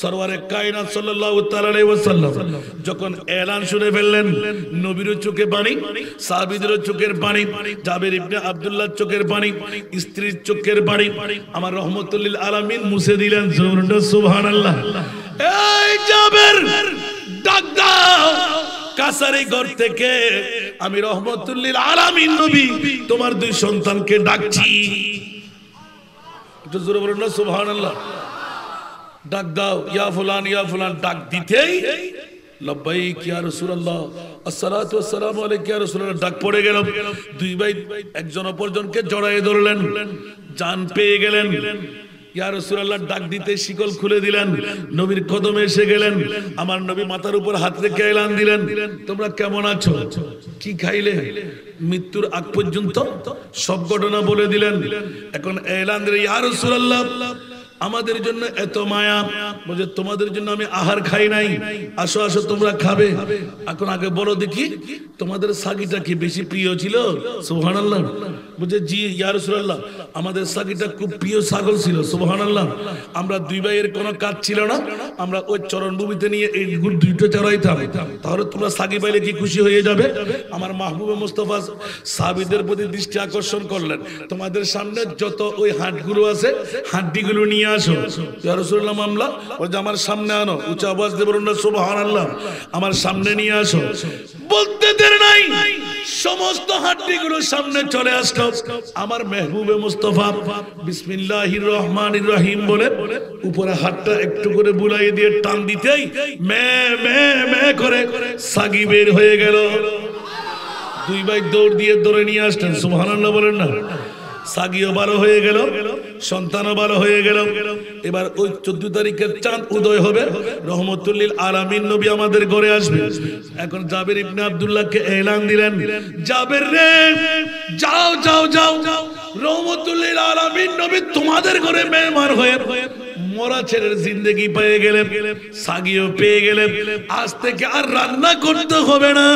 সরোয়ারে কায়নাত সাল্লাল্লাহু যখন এলান শুনে ফেললেন নবীর চোখে পানি সাবিদের চোখের পানি জাবের ইবনে আব্দুল্লাহ চোখের পানি স্ত্রীর চোখের পানি আমার রহমতুল্লিল আলামিন মুছে দিলেন সুবহানাল্লাহ এই জাবের ডাক দাও কাসারি ঘর থেকে আমি রহমতুল্লিল আলামিন নবী তোমার দুই সন্তানকে ডাকছি একটু জোরে বলুন না ডাক দাও ইয়া ফুলান ইয়া ফুলান ডাক দিতেই ডাক পড়ে দুই ভাই একজন অপরজনকে জড়ায়ে ধরলেন জান পেয়ে গেলেন ডাক দিতে শিকল খুলে দিলেন নবীর কদমে এসে গেলেন আমার নবী মাথার উপর হাত এলান দিলেন তোমরা কেমন আছো কি খাইলে মৃত্যুর আগ পর্যন্ত সব ঘটনা বলে দিলেন এখন এলান দিলেন ইয়া আমাদের জন্য এত মায়া বলছে তোমাদের জন্য আমি আহার খাই নাই আসো আসো তোমরা খাবে এখন আগে বলো দেখি তোমাদের সাগিটা কি বেশি প্রিয় ছিল সুহান আল্লাহ বলছে জি ইয়ারসুল্লাহ আমাদের সাগিটা খুব প্রিয় ছাগল ছিল সুহান আল্লাহ আমরা দুই ভাইয়ের কোনো কাজ ছিল না আমরা ওই চরণভূমিতে নিয়ে এই দুটো চড়াইতাম তাহলে তোমরা সাগি পাইলে কি খুশি হয়ে যাবে আমার মাহবুবে মুস্তফা সাবিদের প্রতি দৃষ্টি আকর্ষণ করলেন তোমাদের সামনে যত ওই হাটগুলো আছে হাড্ডিগুলো নিয়ে আমার সামনে আনো দেব আমার সামনে নিয়ে আসো বলতে নাই সমস্ত হাড্ডিগুলো সামনে চলে আসলো আমার মেহবুবে মুস্তফা বিসমিল্লাহ রহমান রহিম বলে উপরে হাতটা একটু করে বুলাই দিয়ে টান দিতেই মে মে মে করে সাগি বের হয়ে গেল দুই ভাই দৌড় দিয়ে দৌড়ে নিয়ে আসতেন সুবহানাল্লাহ বলেন না সাগিও ভালো হয়ে গেল সন্তানও ভালো হয়ে গেল এবার ওই চোদ্দ তারিখের চাঁদ উদয় হবে রহমতুল্লিল আলামিন নবী আমাদের ঘরে আসবে এখন জাবের ইবনে আবদুল্লাহকে এলান দিলেন জাবের রে যাও যাও যাও রহমতুল্লিল আলামিন নবী তোমাদের ঘরে মেহমান হয়ে মরা ছেলের জিন্দগি পেয়ে গেলেন সাগিও পেয়ে গেলেন আজ থেকে আর রান্না করতে হবে না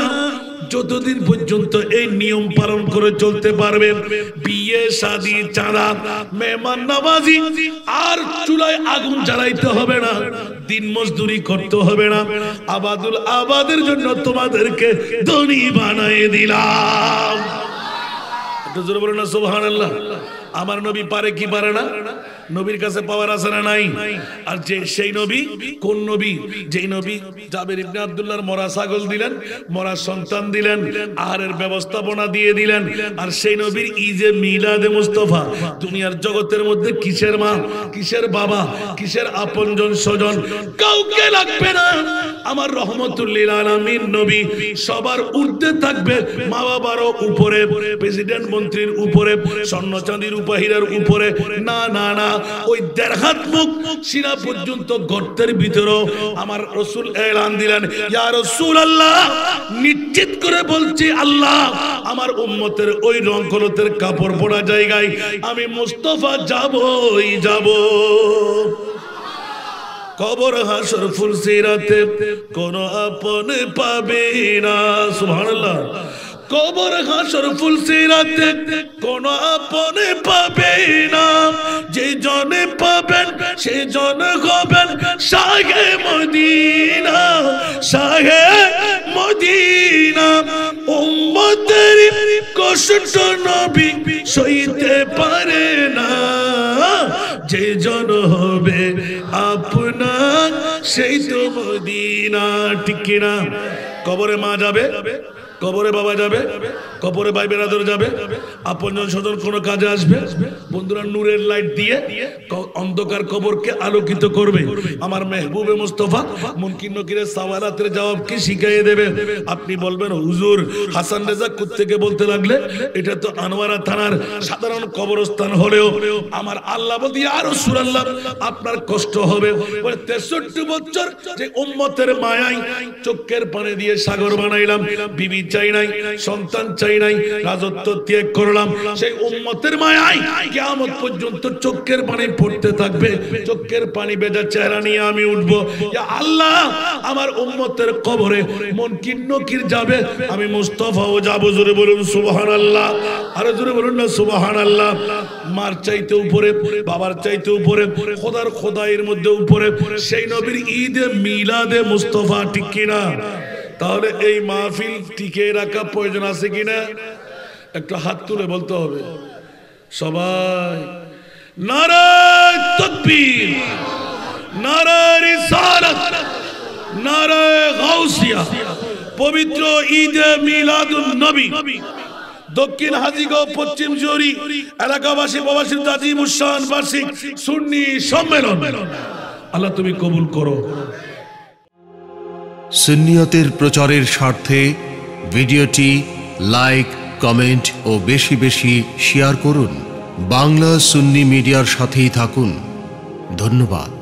যতদিন পর্যন্ত এই নিয়ম পালন করে চলতে পারবেন বিয়ে শাদি চাঁদা মেহমান নামাজি আর চুলায় আগুন জ্বালাইতে হবে না দিন মজদুরি করতে হবে না আবাদুল আবাদের জন্য তোমাদেরকে ধনী বানাই দিলাম একটু আমার নবী পারে কি পারে না নবীর কাছে পাওয়ার আছে না নাই আর যে সেই নবী কোন নবী যে নবী জাবের ইবনে আব্দুল্লাহর মরা ছাগল দিলেন মরা সন্তান দিলেন আহারের ব্যবস্থাপনা দিয়ে দিলেন আর সেই নবীর ইজে মিলাদে মুস্তাফা দুনিয়ার জগতের মধ্যে কিসের মা কিসের বাবা কিসের আপনজন স্বজন কাউকে লাগবে না আমার রহমতুল্লিল আলামিন নবী সবার ঊর্ধ্বে থাকবে মা বাবারও উপরে প্রেসিডেন্ট মন্ত্রীর উপরে স্বর্ণচাঁদির উপহিরের উপরে না না না ওই দেড় হাত মুখ শিরা পর্যন্ত গর্তের ভিতরেও আমার রসুল এলান দিলেন রসুল আল্লাহ নিশ্চিত করে বলছি আল্লাহ আমার উম্মতের ওই রংকলতের কাপড় পরা জায়গায় আমি মুস্তফা যাবই যাব কবর হাসর ফুলসিরাতে কোন আপন পাবে না সুবহানাল্লাহ কবর হাসর ফুলসিরাতে কোন আপনে পাবে না যে জনে পাবেন সে জন হবেন সাহে মদিনা সাহে মদিনা উম্মতের কষ্ট নবী সইতে পারে না যে জন হবে আপনার সেই তো মদিনা ঠিক কিনা কবরে মা যাবে কবরে বাবা যাবে কবরে ভাই বেড়াদর যাবে আপনজন স্বজন কোনো কাজে আসবে বন্ধুরা নূরের লাইট দিয়ে অন্ধকার কবরকে আলোকিত করবে আমার মেহবুবে মুস্তফা মুমকিন নকিরের সাওয়ালাতের কি শিখাইয়ে দেবে আপনি বলবেন হুজুর হাসান রেজা থেকে বলতে লাগলে এটা তো আনোয়ারা থানার সাধারণ কবরস্থান হলেও আমার আল্লাহ বলতে আরো সুরাল্লাহ আপনার কষ্ট হবে তেষট্টি বছর যে উম্মতের মায়াই চোখের পানে দিয়ে সাগর বানাইলাম বিবি চাই নাই সন্তান চাই নাই রাজত্ব ত্যাগ করলাম সেই উম্মতের মায় কেমন পর্যন্ত চোখের পানি পড়তে থাকবে চোখের পানি বেজার চেহারা নিয়ে আমি উঠবো আল্লাহ আমার উম্মতের কবরে মন কিন্ন কির যাবে আমি মুস্তফা ও যাবো জোরে বলুন সুবাহান আল্লাহ আরো জোরে বলুন না সুবাহান আল্লাহ মার চাইতে উপরে বাবার চাইতে উপরে খোদার খোদাইয়ের মধ্যে উপরে সেই নবীর ঈদে মিলাদে মুস্তফা ঠিক কিনা তাহলে এই মাহফিল টিকে রাখা প্রয়োজন আছে কিনা একটা হাত তুলে বলতে হবে সবাই নারায় তকবীর নারায় রিসালাত নারায় গাউসিয়া পবিত্র ঈদে মিলাদুন নবী দক্ষিণ হাজিগঞ্জ পশ্চিম জোরি এলাকাবাসী প্রবাসী দাজি মুসান বার্ষিক সুন্নি সম্মেলন আল্লাহ তুমি কবুল করো সুন্নিয়তের প্রচারের স্বার্থে ভিডিওটি লাইক কমেন্ট ও বেশি বেশি শেয়ার করুন বাংলা সুন্নি মিডিয়ার সাথেই থাকুন ধন্যবাদ